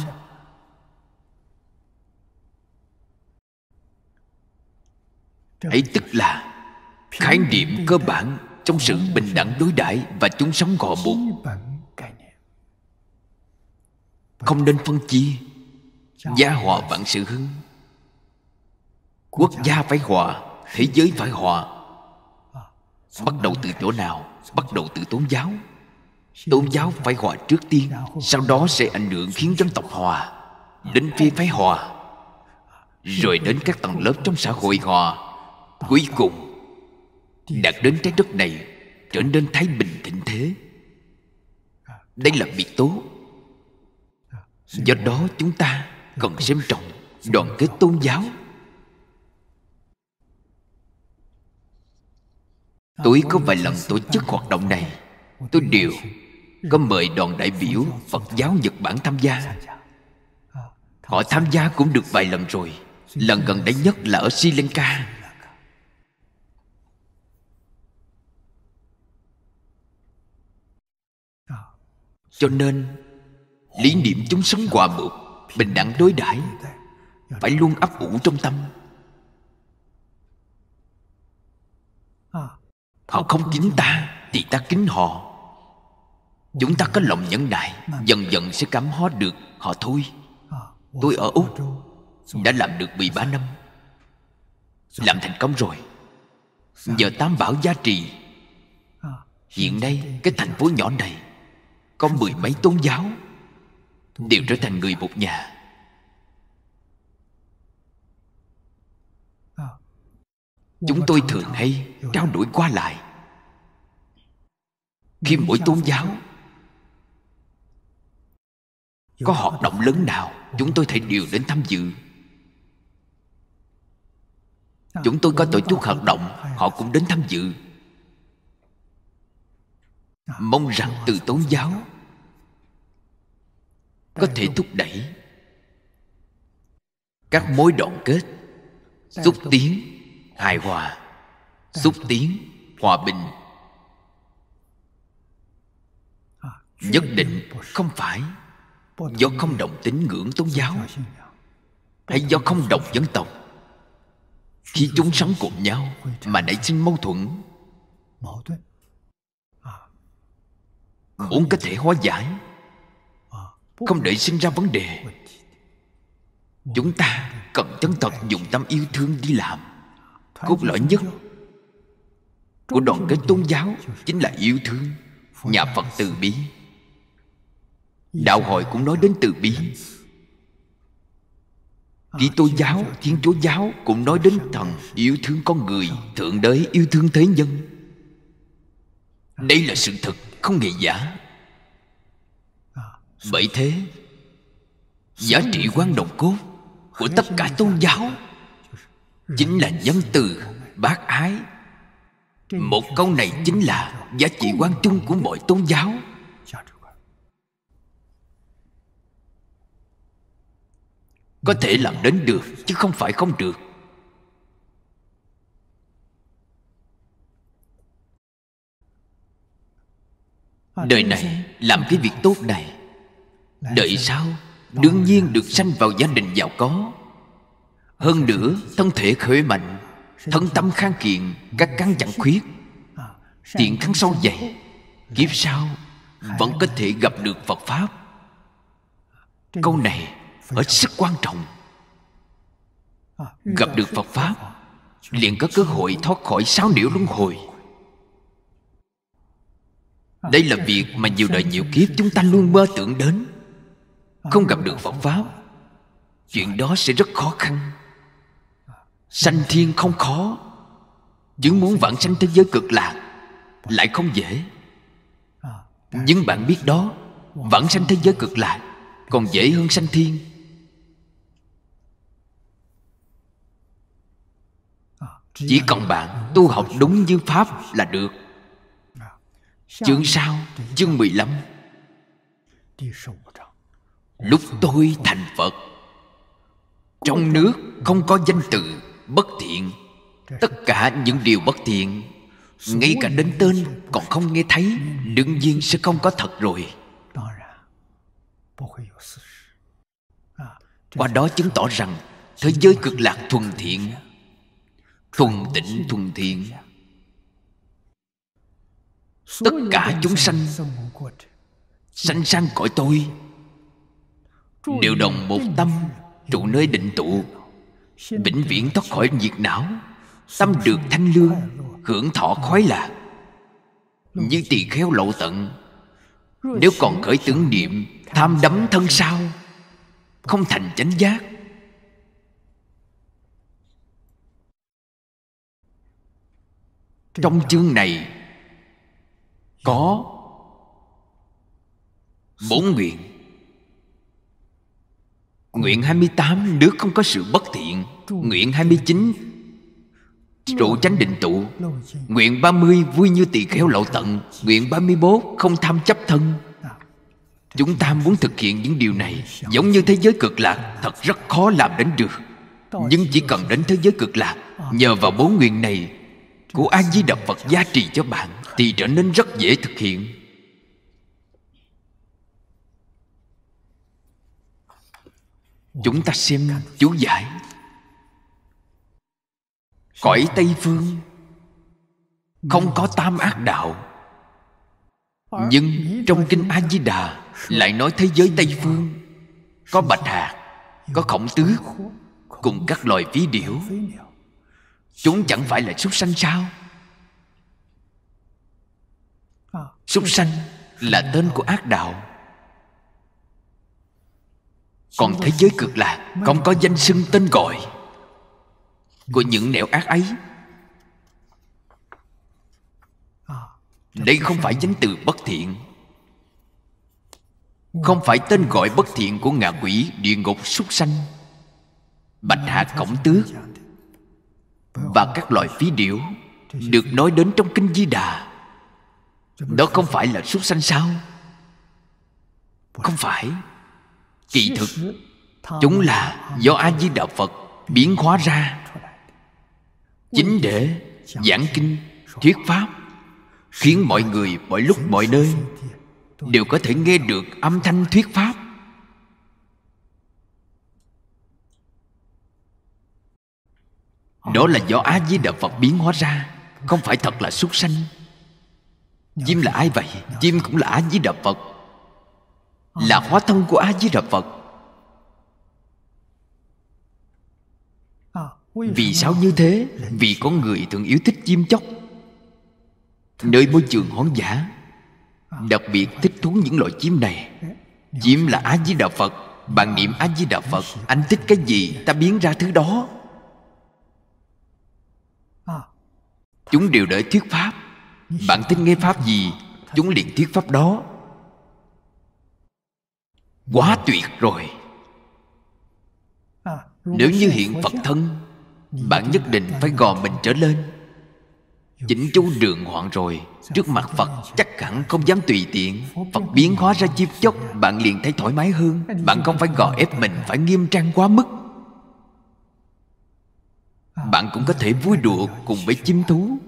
ấy tức là khái niệm cơ bản trong sự bình đẳng đối đãi và chúng sống gò buộc không nên phân chia gia họa vạn sự hưng Quốc gia phải hòa Thế giới phải hòa Bắt đầu từ chỗ nào Bắt đầu từ tôn giáo Tôn giáo phải hòa trước tiên Sau đó sẽ ảnh hưởng khiến dân tộc hòa Đến phe phái hòa Rồi đến các tầng lớp trong xã hội hòa Cuối cùng Đạt đến trái đất này Trở nên thái bình thịnh thế Đây là việc tốt Do đó chúng ta cần xem trọng đoàn kết tôn giáo tôi có vài lần tổ chức hoạt động này Tôi đều có mời đoàn đại biểu Phật giáo Nhật Bản tham gia Họ tham gia cũng được vài lần rồi Lần gần đây nhất là ở Sri Lanka Cho nên Lý niệm chúng sống hòa mục Bình đẳng đối đãi Phải luôn ấp ủ trong tâm Họ không kính ta Thì ta kính họ Chúng ta có lòng nhẫn nại Dần dần sẽ cảm hóa được họ thôi Tôi ở Úc Đã làm được 13 năm Làm thành công rồi Giờ tám Bảo giá trị Hiện nay cái thành phố nhỏ này Có mười mấy tôn giáo Đều trở thành người một nhà Chúng tôi thường hay trao đổi qua lại Khi mỗi tôn giáo Có hoạt động lớn nào Chúng tôi thể đều đến tham dự Chúng tôi có tổ chức hoạt động Họ cũng đến tham dự Mong rằng từ tôn giáo Có thể thúc đẩy Các mối đoàn kết Xúc tiến hài hòa xúc tiến hòa bình nhất định không phải do không đồng tín ngưỡng tôn giáo hay do không đồng dân tộc khi chúng sống cùng nhau mà nảy sinh mâu thuẫn muốn có thể hóa giải không để sinh ra vấn đề chúng ta cần chân thật dùng tâm yêu thương đi làm Cốt lõi nhất Của đoàn kết tôn giáo Chính là yêu thương Nhà Phật từ bi Đạo hội cũng nói đến từ bi Kỹ tô giáo, thiên chúa giáo Cũng nói đến thần yêu thương con người Thượng đế yêu thương thế nhân Đây là sự thật không hề giả Bởi thế Giá trị quan đồng cốt Của tất cả tôn giáo chính là nhân từ bác ái một câu này chính là giá trị quan trung của mọi tôn giáo có thể làm đến được chứ không phải không được đời này làm cái việc tốt này đợi sau đương nhiên được sanh vào gia đình giàu có hơn nữa thân thể khởi mạnh Thân tâm kháng kiện Các căn chẳng khuyết Tiện căn sâu dày Kiếp sau vẫn có thể gặp được Phật Pháp Câu này hết sức quan trọng Gặp được Phật Pháp Liền có cơ hội thoát khỏi sáu điểu luân hồi Đây là việc mà nhiều đời nhiều kiếp chúng ta luôn mơ tưởng đến Không gặp được Phật Pháp Chuyện đó sẽ rất khó khăn Sanh thiên không khó Những muốn vãng sanh thế giới cực lạc Lại không dễ Nhưng bạn biết đó Vãng sanh thế giới cực lạc Còn dễ hơn sanh thiên Chỉ cần bạn tu học đúng như Pháp là được Chương sau Chương 15 Lúc tôi thành Phật Trong nước không có danh từ bất thiện tất cả những điều bất thiện ngay cả đến tên còn không nghe thấy đương nhiên sẽ không có thật rồi qua đó chứng tỏ rằng thế giới cực lạc thuần thiện thuần tịnh thuần thiện tất cả chúng sanh sanh sang cõi tôi đều đồng một tâm trụ nơi định tụ Vĩnh viễn thoát khỏi nhiệt não Tâm được thanh lương Hưởng thọ khoái lạc Như tỳ kheo lậu tận Nếu còn khởi tưởng niệm Tham đắm thân sao Không thành chánh giác Trong chương này Có Bốn nguyện Nguyện 28 Nước không có sự bất thiện Nguyện 29 Trụ chánh định tụ Nguyện 30 Vui như tỳ kheo lậu tận Nguyện 31 Không tham chấp thân Chúng ta muốn thực hiện những điều này Giống như thế giới cực lạc Thật rất khó làm đến được Nhưng chỉ cần đến thế giới cực lạc Nhờ vào bốn nguyện này Của A-di-đà Phật giá trị cho bạn Thì trở nên rất dễ thực hiện chúng ta xem chú giải cõi tây phương không có tam ác đạo nhưng trong kinh a di đà lại nói thế giới tây phương có bạch hạt có khổng tước cùng các loài phí điểu chúng chẳng phải là súc sanh sao súc sanh là tên của ác đạo còn thế giới cực lạc Không có danh xưng tên gọi Của những nẻo ác ấy à, Đây không phải danh từ bất thiện Không phải tên gọi bất thiện của ngạ quỷ Địa ngục súc sanh Bạch hạ cổng tước vâng Và các loại phí điểu Được nói đến trong kinh Di Đà Đó không phải là súc sanh sao Không phải kỳ thực chúng là do a di đà phật biến hóa ra chính để giảng kinh thuyết pháp khiến mọi người mọi lúc mọi nơi đều có thể nghe được âm thanh thuyết pháp đó là do a di đà phật biến hóa ra không phải thật là xuất sanh chim là ai vậy chim cũng là a di đà phật là hóa thân của a di đà phật vì sao như thế vì có người thường yêu thích chim chóc nơi môi trường hoang dã đặc biệt thích thú những loại chim này chim là a di đà phật bạn niệm a di đà phật anh thích cái gì ta biến ra thứ đó chúng đều đợi thuyết pháp bạn thích nghe pháp gì chúng liền thuyết pháp đó quá tuyệt rồi à, nếu như hiện phật thân bạn nhất định phải gò mình trở lên chỉnh chu đường hoạn rồi trước mặt phật chắc hẳn không dám tùy tiện phật biến hóa ra chiếp chóc dạ. bạn liền thấy thoải mái hơn bạn không phải gò ép mình phải nghiêm trang quá mức à, bạn cũng có thể vui đùa cùng với chim thú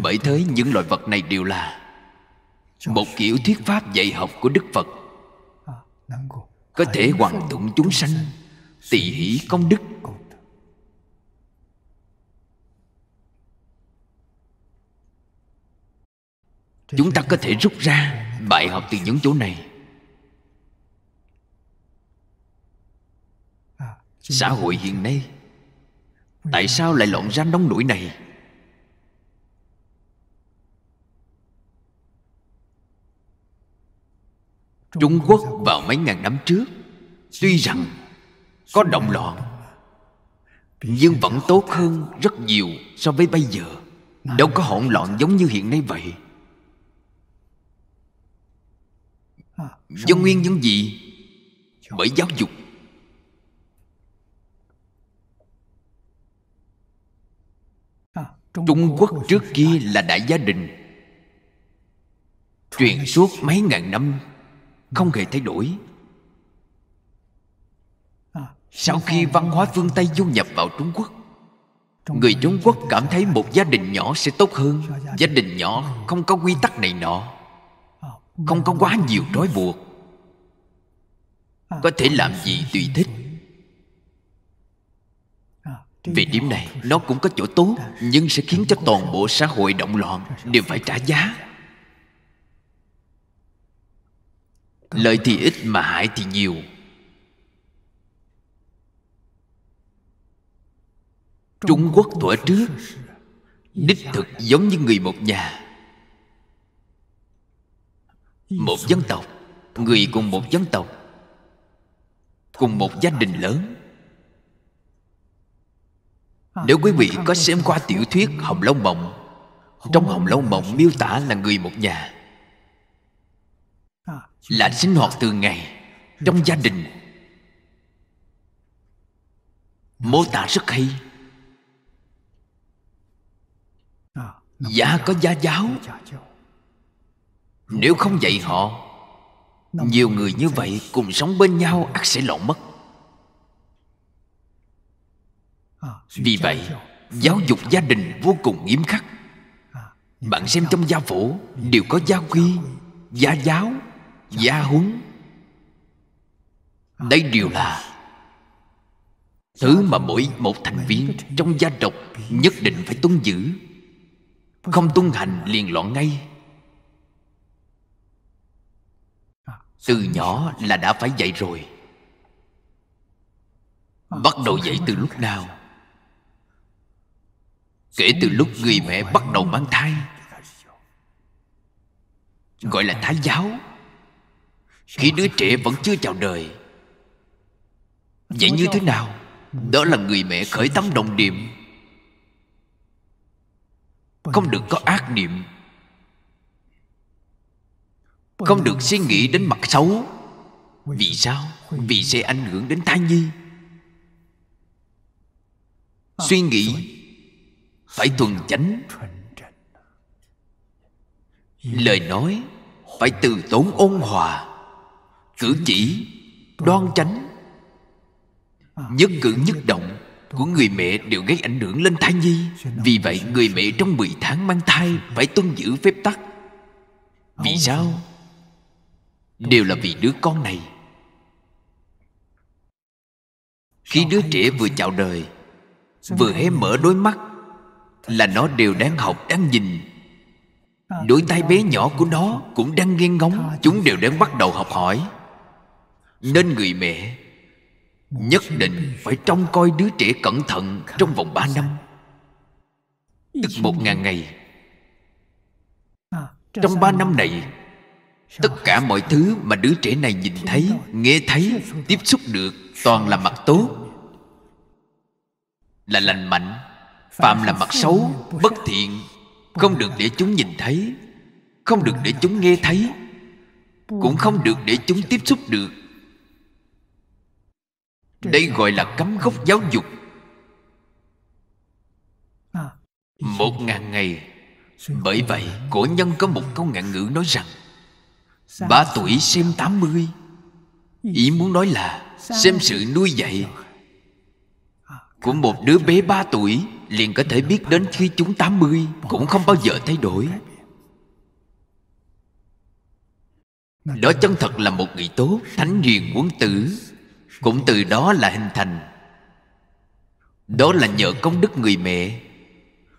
bởi thế những loại vật này đều là một kiểu thuyết pháp dạy học của đức phật à, có thể hoàn tụng chúng sanh tỷ hỷ công đức chúng ta có thể rút ra bài học từ những chỗ này à, xã hội hiện nay tại sao lại lộn ra nóng nổi này Trung Quốc vào mấy ngàn năm trước Tuy rằng có động loạn Nhưng vẫn tốt hơn rất nhiều so với bây giờ Đâu có hỗn loạn giống như hiện nay vậy Do nguyên nhân gì? Bởi giáo dục Trung Quốc trước kia là đại gia đình Truyền suốt mấy ngàn năm không hề thay đổi à, sau khi văn hóa phương tây du nhập vào trung quốc người trung quốc cảm thấy một gia đình nhỏ sẽ tốt hơn gia đình nhỏ không có quy tắc này nọ à, không có quá nhiều trói buộc à, có thể làm gì tùy thích Về điểm này nó cũng có chỗ tốt nhưng sẽ khiến cho toàn bộ xã hội động loạn đều phải trả giá lợi thì ít mà hại thì nhiều trung quốc thuở trước đích thực giống như người một nhà một dân tộc người cùng một dân tộc cùng một gia đình lớn nếu quý vị có xem qua tiểu thuyết hồng lâu mộng trong hồng lâu mộng miêu tả là người một nhà là sinh hoạt từ ngày trong gia đình mô tả rất hay giả dạ, có gia giáo nếu không dạy họ nhiều người như vậy cùng sống bên nhau ắt sẽ lộn mất vì vậy giáo dục gia đình vô cùng nghiêm khắc bạn xem trong gia phủ đều có gia quy gia giáo gia huấn đây đều là Thứ mà mỗi một thành viên trong gia tộc nhất định phải tuân giữ Không tuân hành liền loạn ngay Từ nhỏ là đã phải dạy rồi Bắt đầu dạy từ lúc nào Kể từ lúc người mẹ bắt đầu mang thai Gọi là thái giáo khi đứa trẻ vẫn chưa chào đời Vậy như thế nào Đó là người mẹ khởi tâm đồng niệm Không được có ác niệm Không được suy nghĩ đến mặt xấu Vì sao Vì sẽ ảnh hưởng đến thai nhi Suy nghĩ Phải thuần chánh Lời nói Phải từ tốn ôn hòa cử chỉ đoan chánh nhất cử nhất động của người mẹ đều gây ảnh hưởng lên thai nhi vì vậy người mẹ trong 10 tháng mang thai phải tuân giữ phép tắc vì sao đều là vì đứa con này khi đứa trẻ vừa chào đời vừa hé mở đôi mắt là nó đều đang học đang nhìn đôi tay bé nhỏ của nó cũng đang nghe ngóng chúng đều đang bắt đầu học hỏi nên người mẹ Nhất định phải trông coi đứa trẻ cẩn thận Trong vòng 3 năm Tức một ngàn ngày Trong 3 năm này Tất cả mọi thứ mà đứa trẻ này nhìn thấy Nghe thấy, tiếp xúc được Toàn là mặt tốt Là lành mạnh Phạm là mặt xấu, bất thiện Không được để chúng nhìn thấy Không được để chúng nghe thấy Cũng không được để chúng tiếp xúc được Ừ. đây gọi là cấm gốc giáo dục à. một ngàn ngày bởi vậy cổ nhân có một câu ngạn ngữ nói rằng ba tuổi xem tám mươi ý muốn nói là xem sự nuôi dạy à, của một đứa bé ba tuổi liền có thể biết đến khi chúng tám mươi cũng không bao giờ thay đổi đó chân thật là một người tốt thánh hiền quân tử cũng từ đó là hình thành đó là nhờ công đức người mẹ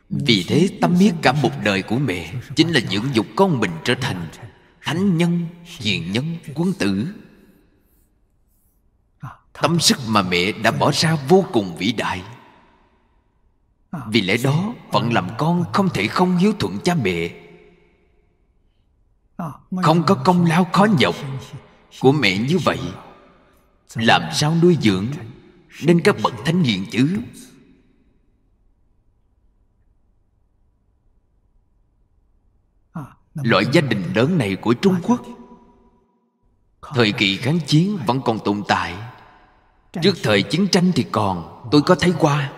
vì thế tâm huyết cả một đời của mẹ chính là dưỡng dục con mình trở thành thánh nhân hiền nhân quân tử tâm sức mà mẹ đã bỏ ra vô cùng vĩ đại vì lẽ đó phận làm con không thể không hiếu thuận cha mẹ không có công lao khó nhọc của mẹ như vậy làm sao nuôi dưỡng nên các bậc thánh hiền chứ loại gia đình lớn này của trung quốc thời kỳ kháng chiến vẫn còn tồn tại trước thời chiến tranh thì còn tôi có thấy qua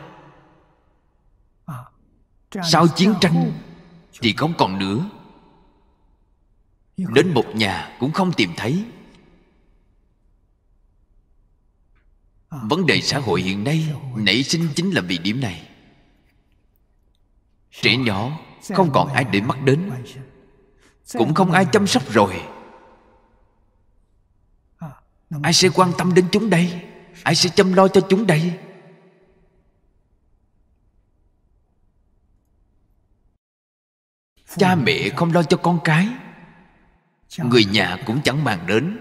sau chiến tranh thì không còn nữa đến một nhà cũng không tìm thấy vấn đề xã hội hiện nay nảy sinh chính là vì điểm này trẻ nhỏ không còn ai để mắt đến cũng không ai chăm sóc rồi ai sẽ quan tâm đến chúng đây ai sẽ chăm lo cho chúng đây cha mẹ không lo cho con cái người nhà cũng chẳng màng đến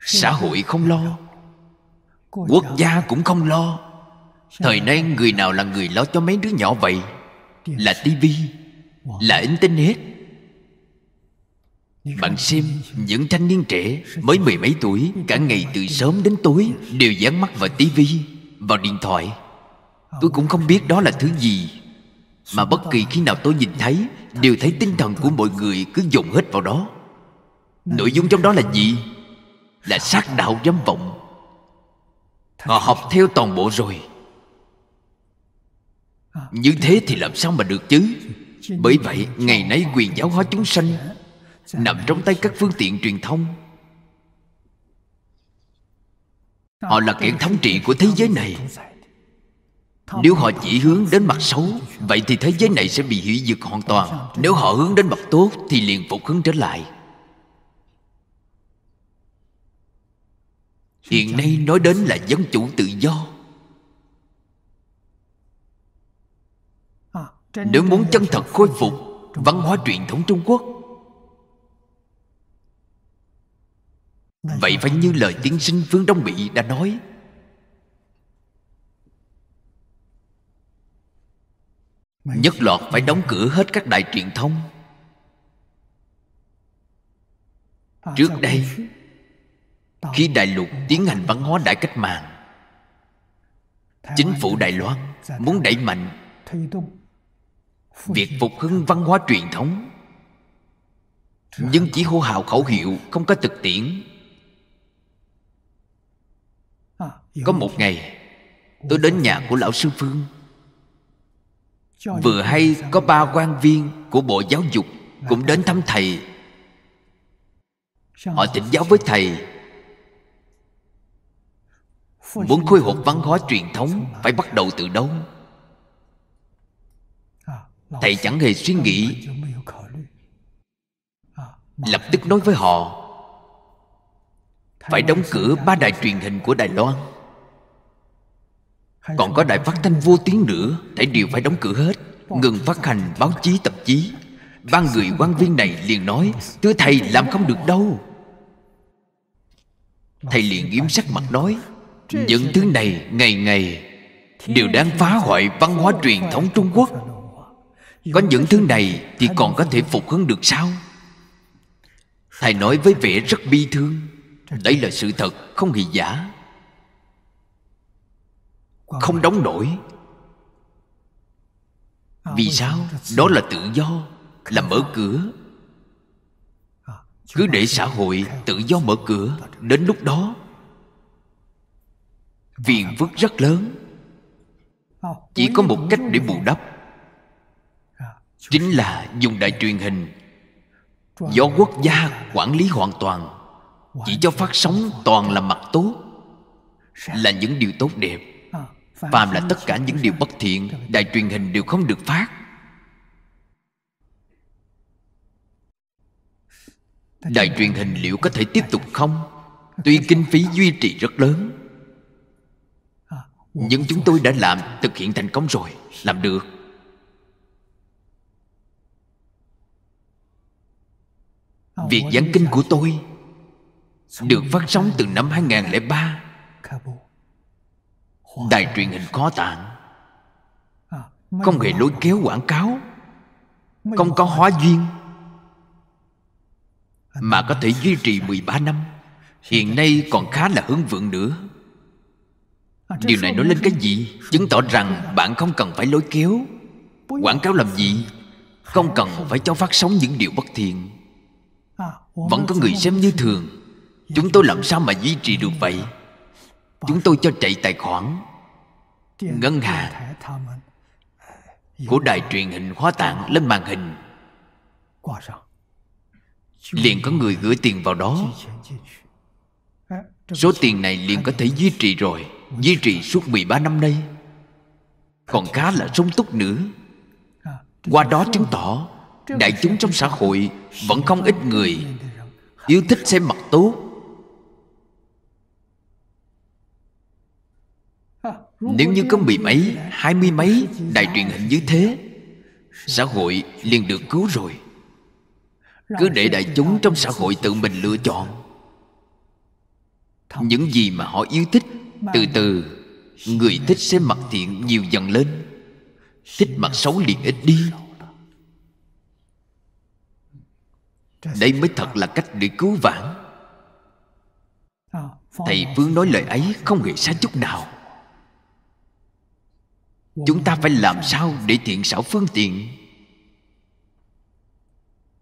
xã hội không lo Quốc gia cũng không lo Thời nay người nào là người lo cho mấy đứa nhỏ vậy Là tivi Là internet Bạn xem những thanh niên trẻ Mới mười mấy tuổi Cả ngày từ sớm đến tối Đều dán mắt vào tivi Vào điện thoại Tôi cũng không biết đó là thứ gì Mà bất kỳ khi nào tôi nhìn thấy Đều thấy tinh thần của mọi người cứ dồn hết vào đó Nội dung trong đó là gì? Là sát đạo dâm vọng Họ học theo toàn bộ rồi Như thế thì làm sao mà được chứ Bởi vậy ngày nay quyền giáo hóa chúng sanh Nằm trong tay các phương tiện truyền thông Họ là kẻ thống trị của thế giới này Nếu họ chỉ hướng đến mặt xấu Vậy thì thế giới này sẽ bị hủy diệt hoàn toàn Nếu họ hướng đến mặt tốt Thì liền phục hứng trở lại hiện nay nói đến là dân chủ tự do à, nếu muốn chân thật khôi phục văn hóa truyền thống trung quốc vậy phải như lời tiến sinh phương đông mỹ đã nói nhất lọt phải đóng cửa hết các đài truyền thông à, trước đây khi đại lục tiến hành văn hóa đại cách mạng chính phủ đài loan muốn đẩy mạnh việc phục hưng văn hóa truyền thống nhưng chỉ hô hào khẩu hiệu không có thực tiễn à, có một ngày tôi đến nhà của lão sư phương vừa hay có ba quan viên của bộ giáo dục cũng đến thăm thầy họ thỉnh giáo với thầy Muốn khôi phục văn hóa truyền thống Phải bắt đầu từ đâu à, Thầy chẳng hề suy nghĩ à, Lập tức nói với họ Phải đóng cửa ba đài truyền hình của Đài Loan Còn có đài phát thanh vô tiếng nữa Thầy đều phải đóng cửa hết Ngừng phát hành báo chí tạp chí Ba người quan viên này liền nói Thưa thầy làm không được đâu Thầy liền nghiêm sắc mặt nói những thứ này ngày ngày Đều đang phá hoại văn hóa truyền thống Trung Quốc Có những thứ này Thì còn có thể phục hưng được sao Thầy nói với vẻ rất bi thương Đây là sự thật không hề giả Không đóng nổi Vì sao? Đó là tự do Là mở cửa à, Cứ để xã hội tự do mở cửa Đến lúc đó viền vứt rất lớn Chỉ có một cách để bù đắp Chính là dùng đài truyền hình Do quốc gia quản lý hoàn toàn Chỉ cho phát sóng toàn là mặt tốt Là những điều tốt đẹp Phàm là tất cả những điều bất thiện Đài truyền hình đều không được phát Đài truyền hình liệu có thể tiếp tục không? Tuy kinh phí duy trì rất lớn nhưng chúng tôi đã làm thực hiện thành công rồi Làm được Việc giảng kinh của tôi Được phát sóng từ năm 2003 Đài truyền hình khó tạng Không hề lôi kéo quảng cáo Không có hóa duyên Mà có thể duy trì 13 năm Hiện nay còn khá là hưng vượng nữa Điều này nói lên cái gì Chứng tỏ rằng bạn không cần phải lối kéo Quảng cáo làm gì Không cần phải cho phát sóng những điều bất thiện à, Vẫn có người xem như thường dạ. Chúng tôi làm sao mà duy trì được vậy vâng. Chúng tôi cho chạy tài khoản Ngân hàng à, dạ. Của đài truyền hình hóa tạng lên màn hình Liền có người gửi tiền vào đó Số tiền này liền có thể duy trì rồi duy trì suốt 13 năm nay còn khá là sung túc nữa qua đó chứng tỏ đại chúng trong xã hội vẫn không ít người yêu thích xem mặt tốt nếu như có mười mấy hai mươi mấy đài truyền hình như thế xã hội liền được cứu rồi cứ để đại chúng trong xã hội tự mình lựa chọn những gì mà họ yêu thích từ từ Người thích sẽ mặc thiện nhiều dần lên Thích mặc xấu liền ít đi Đây mới thật là cách để cứu vãn ờ, Thầy Phương nói lời ấy không hề sai chút nào Chúng ta phải làm sao để thiện xảo phương tiện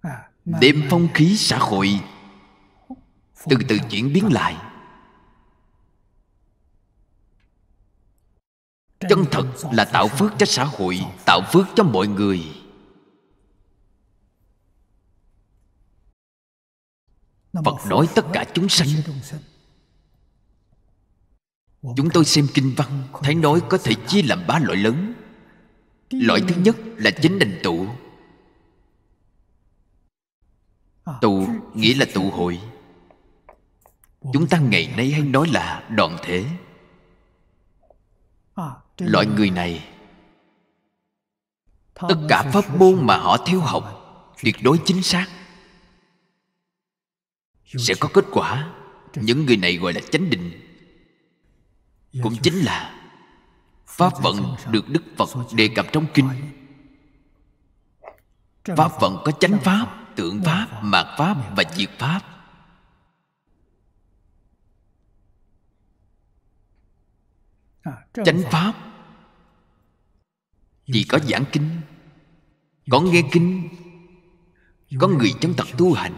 à, Đem phong khí xã hội Từ từ chuyển biến lại chân thật là tạo phước cho xã hội tạo phước cho mọi người phật nói tất cả chúng sanh chúng tôi xem kinh văn thấy nói có thể chia làm ba loại lớn loại thứ nhất là chính định tụ tụ nghĩa là tụ hội chúng ta ngày nay hay nói là đoàn thể loại người này tất cả pháp môn mà họ theo học tuyệt đối chính xác sẽ có kết quả những người này gọi là chánh định cũng chính là pháp vận được đức phật đề cập trong kinh pháp vận có chánh pháp tượng pháp mạt pháp và diệt pháp À, chánh pháp chỉ có giảng kinh có nghe kinh có người chân thật tu hành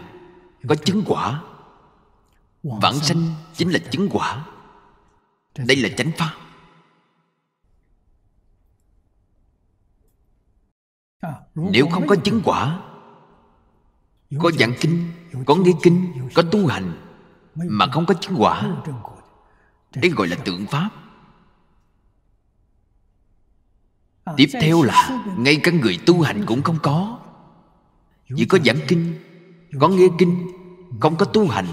có chứng quả vãng sanh chính là chứng quả đây là chánh pháp à, nếu không có chứng quả có giảng kinh có nghe kinh có tu hành mà không có chứng quả đấy gọi là tượng pháp Tiếp theo là Ngay cả người tu hành cũng không có Chỉ có giảng kinh Có nghe kinh Không có tu hành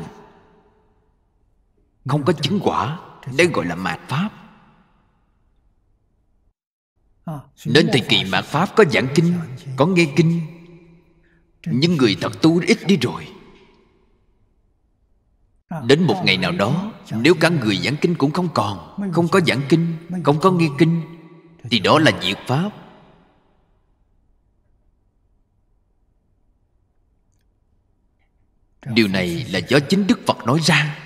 Không có chứng quả Đây gọi là mạt pháp Đến ờ, thời kỳ mạt pháp có giảng kinh Có nghe kinh Nhưng người thật tu ít đi rồi ờ, Đến một ngày nào đó Nếu cả người giảng kinh cũng không còn Không có giảng kinh Không có nghe kinh thì đó là diệt pháp điều này là do chính đức phật nói ra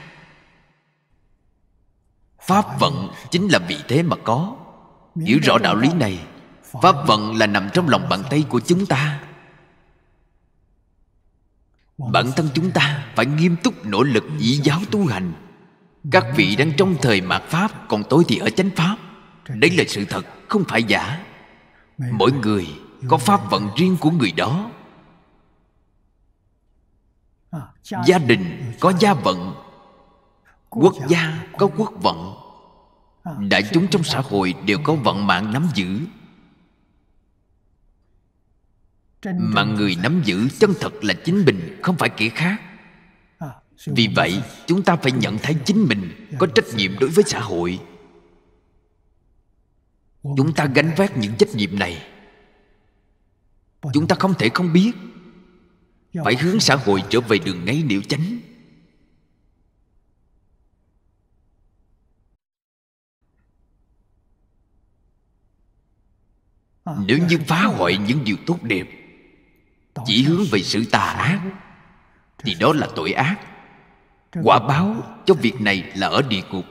pháp vận chính là vì thế mà có hiểu rõ đạo lý này pháp vận là nằm trong lòng bàn tay của chúng ta bản thân chúng ta phải nghiêm túc nỗ lực dĩ giáo tu hành các vị đang trong thời mạt pháp còn tôi thì ở chánh pháp Đấy là sự thật không phải giả Mỗi người có pháp vận riêng của người đó Gia đình có gia vận Quốc gia có quốc vận Đại chúng trong xã hội đều có vận mạng nắm giữ Mà người nắm giữ chân thật là chính mình Không phải kẻ khác Vì vậy chúng ta phải nhận thấy chính mình Có trách nhiệm đối với xã hội chúng ta gánh vác những trách nhiệm này chúng ta không thể không biết phải hướng xã hội trở về đường ngay nếu chánh nếu như phá hoại những điều tốt đẹp chỉ hướng về sự tà ác thì đó là tội ác quả báo cho việc này là ở địa ngục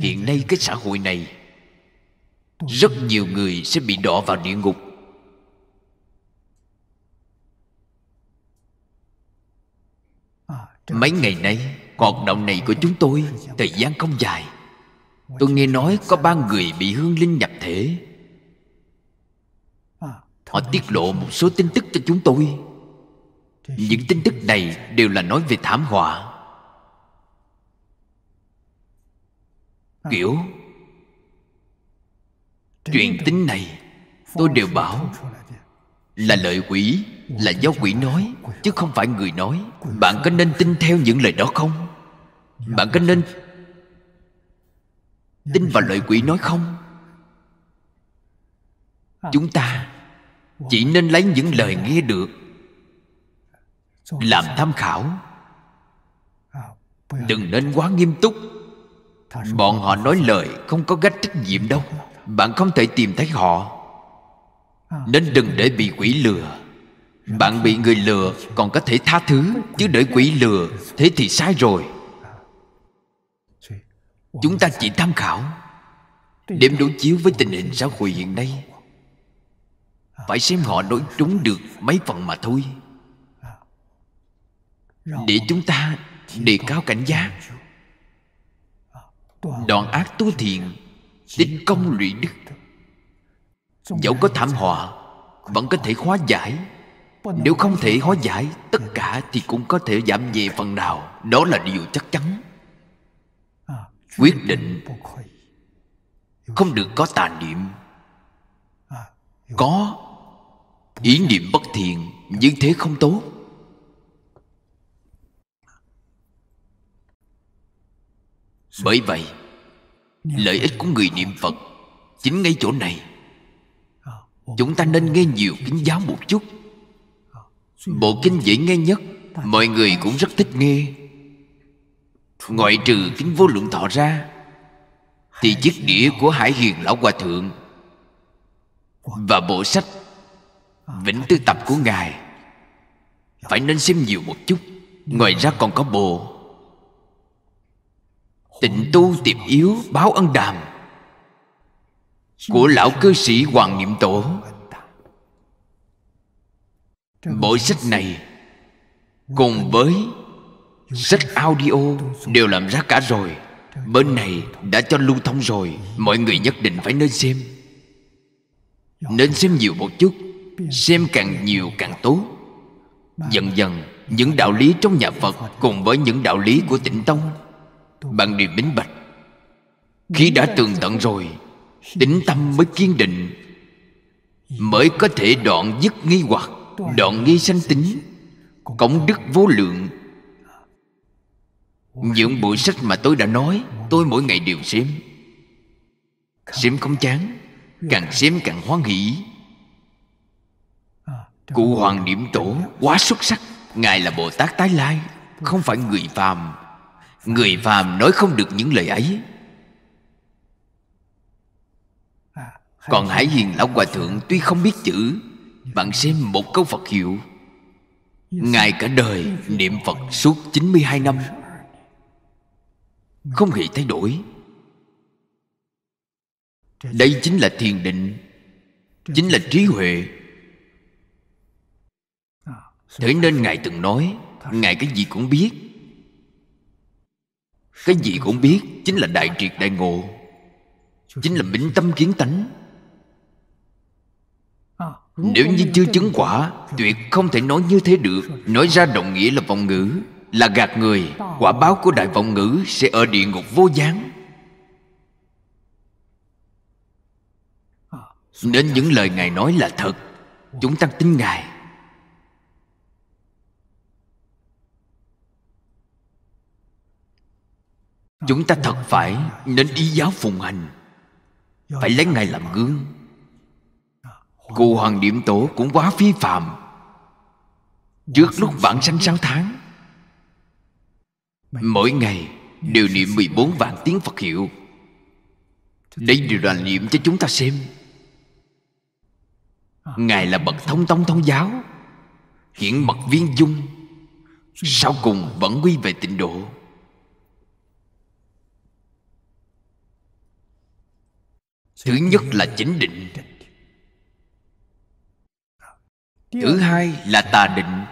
hiện nay cái xã hội này rất nhiều người sẽ bị đọa vào địa ngục mấy ngày nay hoạt động này của chúng tôi thời gian không dài tôi nghe nói có ba người bị hương linh nhập thể họ tiết lộ một số tin tức cho chúng tôi những tin tức này đều là nói về thảm họa À. kiểu chuyện tính này tôi đều bảo là lợi quỷ là do quỷ nói chứ à? không phải người nói bạn có nên tin theo những lời đó không dạ, bạn có dạ, nên dạ. tin vào lời quỷ nói không à. chúng ta chỉ nên lấy những lời nghe được làm tham khảo đừng nên quá nghiêm túc Bọn họ nói lời không có gánh trách nhiệm đâu Bạn không thể tìm thấy họ Nên đừng để bị quỷ lừa Bạn bị người lừa còn có thể tha thứ Chứ để quỷ lừa thế thì sai rồi Chúng ta chỉ tham khảo Điểm đối chiếu với tình hình xã hội hiện nay Phải xem họ nói trúng được mấy phần mà thôi Để chúng ta đề cao cảnh giác đoạn ác tu thiện tích công lụy đức dẫu có thảm họa vẫn có thể hóa giải nếu không thể hóa giải tất cả thì cũng có thể giảm nhẹ phần nào đó là điều chắc chắn à, quyết định không được có tà niệm à, có ý niệm bất thiện như thế không tốt Bởi vậy Lợi ích của người niệm Phật Chính ngay chỗ này Chúng ta nên nghe nhiều kinh giáo một chút Bộ kinh dễ nghe nhất Mọi người cũng rất thích nghe Ngoại trừ kinh vô lượng thọ ra Thì chiếc đĩa của Hải Hiền Lão Hòa Thượng Và bộ sách Vĩnh Tư Tập của Ngài Phải nên xem nhiều một chút Ngoài ra còn có bộ Tịnh tu tiệp yếu báo ân đàm Của lão cư sĩ Hoàng Niệm Tổ Bộ sách này Cùng với Sách audio đều làm ra cả rồi Bên này đã cho lưu thông rồi Mọi người nhất định phải nên xem Nên xem nhiều một chút Xem càng nhiều càng tốt Dần dần những đạo lý trong nhà Phật Cùng với những đạo lý của tịnh Tông bạn đều đến bạch Khi đã tường tận rồi Tính tâm mới kiên định Mới có thể đoạn dứt nghi hoặc Đoạn nghi sanh tính Cổng đức vô lượng Những bộ sách mà tôi đã nói Tôi mỗi ngày đều xem Xem không chán Càng xem càng hoan hỷ à, Cụ Hoàng Niệm Tổ quá xuất sắc Ngài là Bồ Tát Tái Lai Không phải người phàm Người phàm nói không được những lời ấy Còn Hải Hiền Lão Hòa Thượng tuy không biết chữ Bạn xem một câu Phật hiệu Ngài cả đời niệm Phật suốt 92 năm Không hề thay đổi Đây chính là thiền định Chính là trí huệ Thế nên Ngài từng nói Ngài cái gì cũng biết cái gì cũng biết chính là đại triệt đại ngộ chính là minh tâm kiến tánh nếu như chưa chứng quả tuyệt không thể nói như thế được nói ra đồng nghĩa là vọng ngữ là gạt người quả báo của đại vọng ngữ sẽ ở địa ngục vô gián nên những lời ngài nói là thật chúng ta tin ngài chúng ta thật phải nên ý giáo phụng hành phải lấy ngài làm gương cụ hoàng điểm tổ cũng quá phi phạm trước lúc vãng sanh sáu tháng mỗi ngày đều niệm 14 vạn tiếng Phật hiệu Đây đều là niệm cho chúng ta xem Ngài là bậc thông tông thông giáo Hiển mật viên dung Sau cùng vẫn quy về tịnh độ thứ nhất là chính định thứ hai là tà định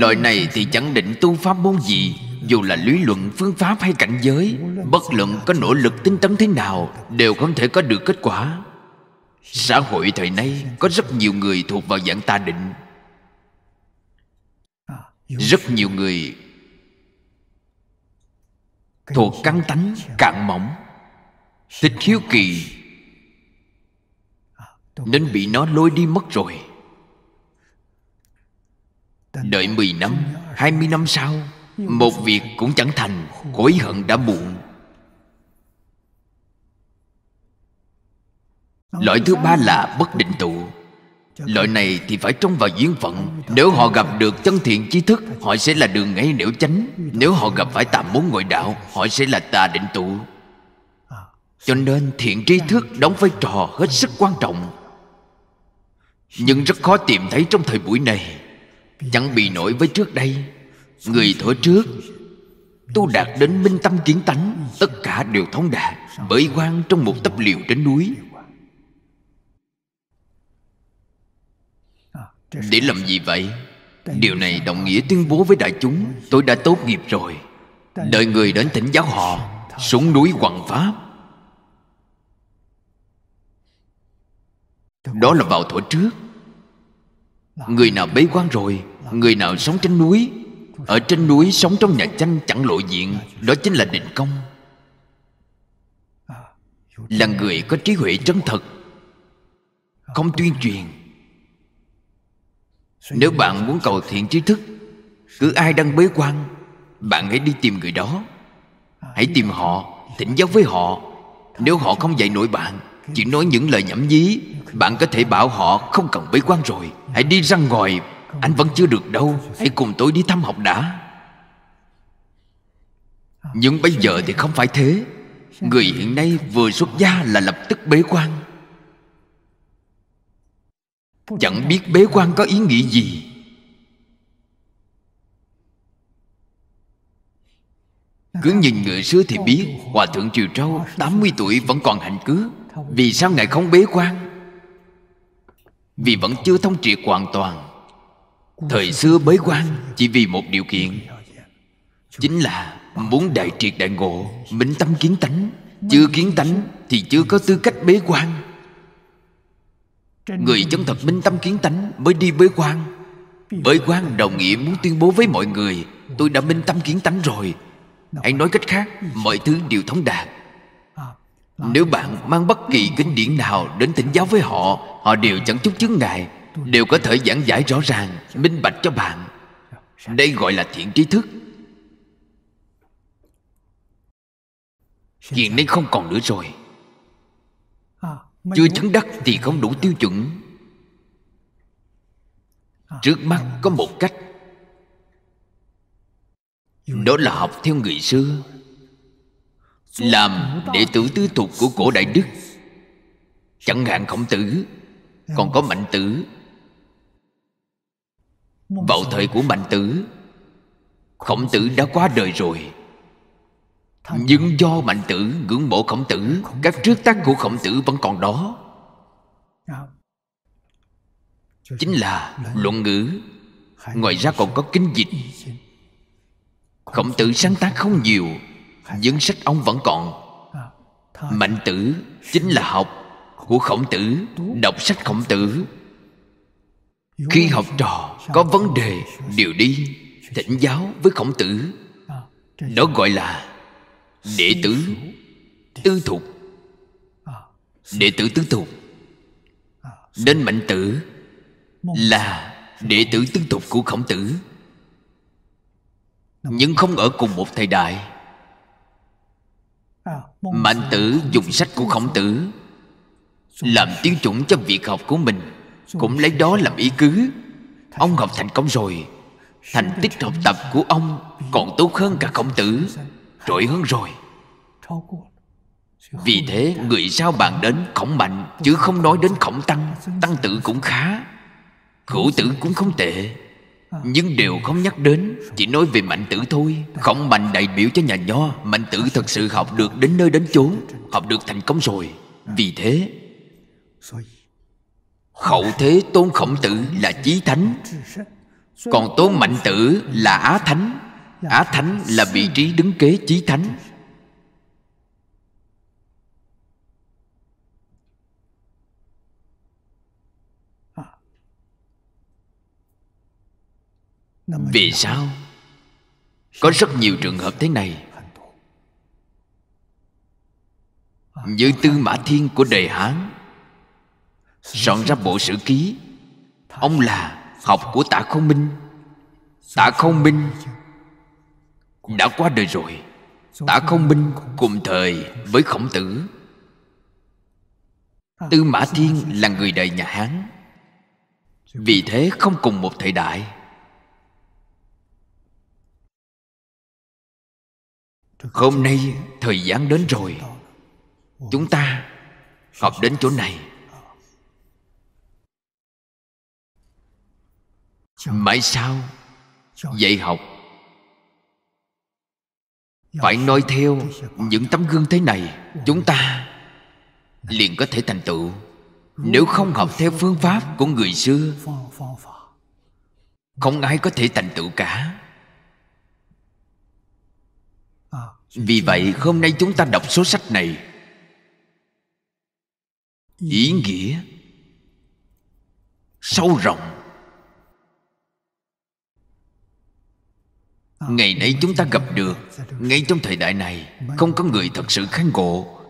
loại này thì chẳng định tu pháp môn gì dù là lý luận phương pháp hay cảnh giới bất luận có nỗ lực tinh tấn thế nào đều không thể có được kết quả xã hội thời nay có rất nhiều người thuộc vào dạng tà định rất nhiều người thuộc căng tánh cạn mỏng Thích hiếu kỳ Nên bị nó lôi đi mất rồi Đợi 10 năm 20 năm sau Một việc cũng chẳng thành Hối hận đã muộn Loại thứ ba là bất định tụ Loại này thì phải trông vào duyên phận Nếu họ gặp được chân thiện trí thức Họ sẽ là đường ngay nẻo chánh Nếu họ gặp phải tạm muốn ngồi đạo Họ sẽ là tà định tụ cho nên thiện tri thức đóng vai trò hết sức quan trọng nhưng rất khó tìm thấy trong thời buổi này chẳng bị nổi với trước đây người thuở trước tu đạt đến minh tâm kiến tánh tất cả đều thống đạt bởi quan trong một tấp liều trên núi để làm gì vậy điều này đồng nghĩa tuyên bố với đại chúng tôi đã tốt nghiệp rồi đợi người đến tỉnh giáo họ xuống núi hoằng pháp Đó là vào thuở trước Người nào bế quan rồi Người nào sống trên núi Ở trên núi sống trong nhà chanh chẳng lộ diện Đó chính là định công Là người có trí huệ chân thật Không tuyên truyền Nếu bạn muốn cầu thiện trí thức Cứ ai đang bế quan Bạn hãy đi tìm người đó Hãy tìm họ Thỉnh giáo với họ Nếu họ không dạy nổi bạn Chỉ nói những lời nhảm nhí bạn có thể bảo họ không cần bế quan rồi Hãy đi ra ngoài Anh vẫn chưa được đâu Hãy cùng tôi đi thăm học đã Nhưng bây giờ thì không phải thế Người hiện nay vừa xuất gia là lập tức bế quan Chẳng biết bế quan có ý nghĩa gì Cứ nhìn người xưa thì biết Hòa thượng Triều Trâu 80 tuổi vẫn còn hạnh cứa Vì sao Ngài không bế quan vì vẫn chưa thông triệt hoàn toàn Thời xưa bế quan Chỉ vì một điều kiện Chính là muốn đại triệt đại ngộ Minh tâm kiến tánh Chưa kiến tánh thì chưa có tư cách bế quan Người chân thật minh tâm kiến tánh Mới đi bế quan Bế quan đồng nghĩa muốn tuyên bố với mọi người Tôi đã minh tâm kiến tánh rồi Hãy nói cách khác Mọi thứ đều thống đạt nếu bạn mang bất kỳ kinh điển nào đến tỉnh giáo với họ Họ đều chẳng chút chướng ngại Đều có thể giảng giải rõ ràng Minh bạch cho bạn Đây gọi là thiện trí thức Hiện nay không còn nữa rồi Chưa chứng đắc thì không đủ tiêu chuẩn Trước mắt có một cách Đó là học theo người xưa làm đệ tử tứ tục của cổ đại đức Chẳng hạn khổng tử Còn có mạnh tử Vào thời của mạnh tử Khổng tử đã qua đời rồi Nhưng do mạnh tử ngưỡng mộ khổng tử Các trước tác của khổng tử vẫn còn đó Chính là luận ngữ Ngoài ra còn có kinh dịch Khổng tử sáng tác không nhiều những sách ông vẫn còn à, mạnh tử chính là học của khổng tử đọc sách khổng tử khi học trò có vấn đề đều đi thỉnh giáo với khổng tử đó à, gọi là đệ à, tử tư thục đệ tử tư thục nên mạnh tử là đệ tử tư thục của khổng tử nhưng không ở cùng một thời đại Mạnh tử dùng sách của khổng tử Làm tiếng chuẩn cho việc học của mình Cũng lấy đó làm ý cứ Ông học thành công rồi Thành tích học tập của ông Còn tốt hơn cả khổng tử Trội hơn rồi Vì thế người sao bàn đến khổng mạnh Chứ không nói đến khổng tăng Tăng tử cũng khá Khổ tử cũng không tệ nhưng đều không nhắc đến Chỉ nói về mạnh tử thôi không mạnh đại biểu cho nhà nho Mạnh tử thật sự học được đến nơi đến chốn Học được thành công rồi Vì thế Khẩu thế tôn khổng tử là chí thánh Còn tôn mạnh tử là á thánh Á thánh là vị trí đứng kế chí thánh Vì sao? Có rất nhiều trường hợp thế này Như Tư Mã Thiên của Đề Hán Soạn ra bộ sử ký Ông là học của Tạ Không Minh Tạ Không Minh Đã qua đời rồi Tạ Không Minh cùng thời với Khổng Tử Tư Mã Thiên là người đời nhà Hán Vì thế không cùng một thời đại Hôm nay thời gian đến rồi Chúng ta học đến chỗ này Mãi sao dạy học Phải nói theo những tấm gương thế này Chúng ta liền có thể thành tựu Nếu không học theo phương pháp của người xưa Không ai có thể thành tựu cả Vì vậy hôm nay chúng ta đọc số sách này Ý nghĩa Sâu rộng Ngày nay chúng ta gặp được Ngay trong thời đại này Không có người thật sự khán ngộ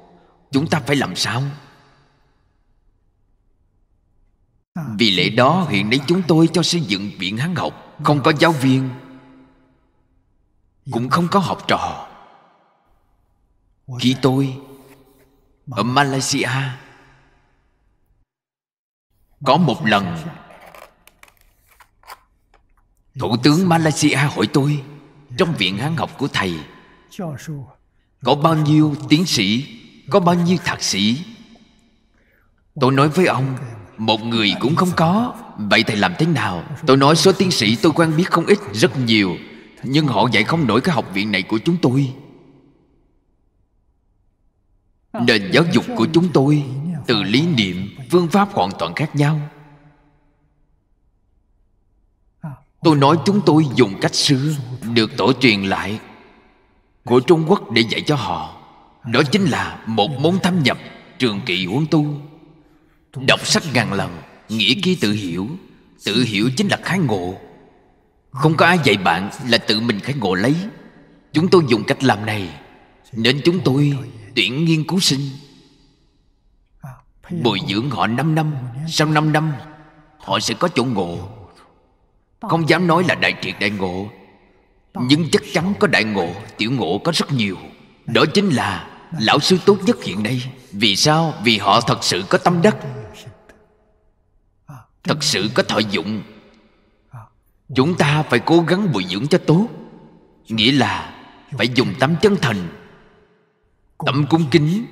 Chúng ta phải làm sao Vì lẽ đó hiện nay chúng tôi cho xây dựng viện hán học Không có giáo viên Cũng không có học trò khi tôi Ở Malaysia Có một lần Thủ tướng Malaysia hỏi tôi Trong dạ. viện hán học của thầy Có bao nhiêu tiến sĩ Có bao nhiêu thạc sĩ Tôi nói với ông Một người cũng không có Vậy thầy làm thế nào Tôi nói số tiến sĩ tôi quen biết không ít Rất nhiều Nhưng họ dạy không nổi cái học viện này của chúng tôi nền giáo dục của chúng tôi từ lý niệm phương pháp hoàn toàn khác nhau tôi nói chúng tôi dùng cách xưa được tổ truyền lại của trung quốc để dạy cho họ đó chính là một môn thâm nhập trường kỳ huấn tu đọc sách ngàn lần nghĩa ký tự hiểu tự hiểu chính là khái ngộ không có ai dạy bạn là tự mình khái ngộ lấy chúng tôi dùng cách làm này nên chúng tôi tuyển nghiên cứu sinh Bồi dưỡng họ 5 năm Sau 5 năm Họ sẽ có chỗ ngộ Không dám nói là đại triệt đại ngộ Nhưng chắc chắn có đại ngộ Tiểu ngộ có rất nhiều Đó chính là lão sư tốt nhất hiện nay Vì sao? Vì họ thật sự có tâm đắc Thật sự có thọ dụng Chúng ta phải cố gắng bồi dưỡng cho tốt Nghĩa là Phải dùng tấm chân thành Tâm cung kính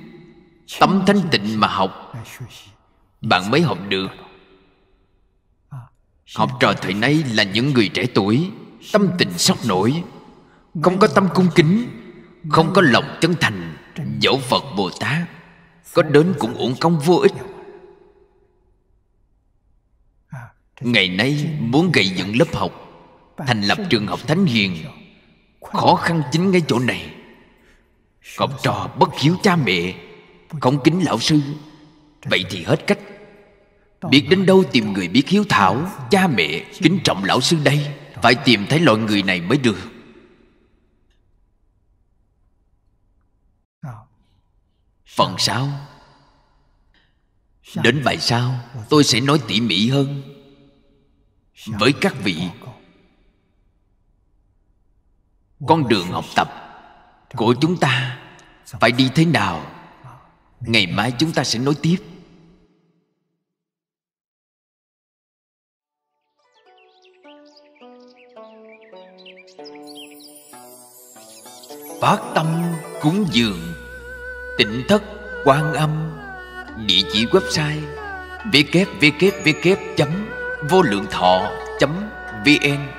tấm thanh tịnh mà học Bạn mới học được Học trò thời nay là những người trẻ tuổi Tâm tình sốc nổi Không có tâm cung kính Không có lòng chân thành Dẫu Phật Bồ Tát Có đến cũng uổng công vô ích Ngày nay muốn gây dựng lớp học Thành lập trường học Thánh Hiền Khó khăn chính ngay chỗ này Học trò bất hiếu cha mẹ Không kính lão sư Vậy thì hết cách Biết đến đâu tìm người biết hiếu thảo Cha mẹ kính trọng lão sư đây Phải tìm thấy loại người này mới được Phần sau Đến bài sau Tôi sẽ nói tỉ mỉ hơn Với các vị Con đường học tập của chúng ta phải đi thế nào ngày mai chúng ta sẽ nói tiếp phát tâm cúng dường tịnh thất quan âm địa chỉ website www vô lượng thọ vn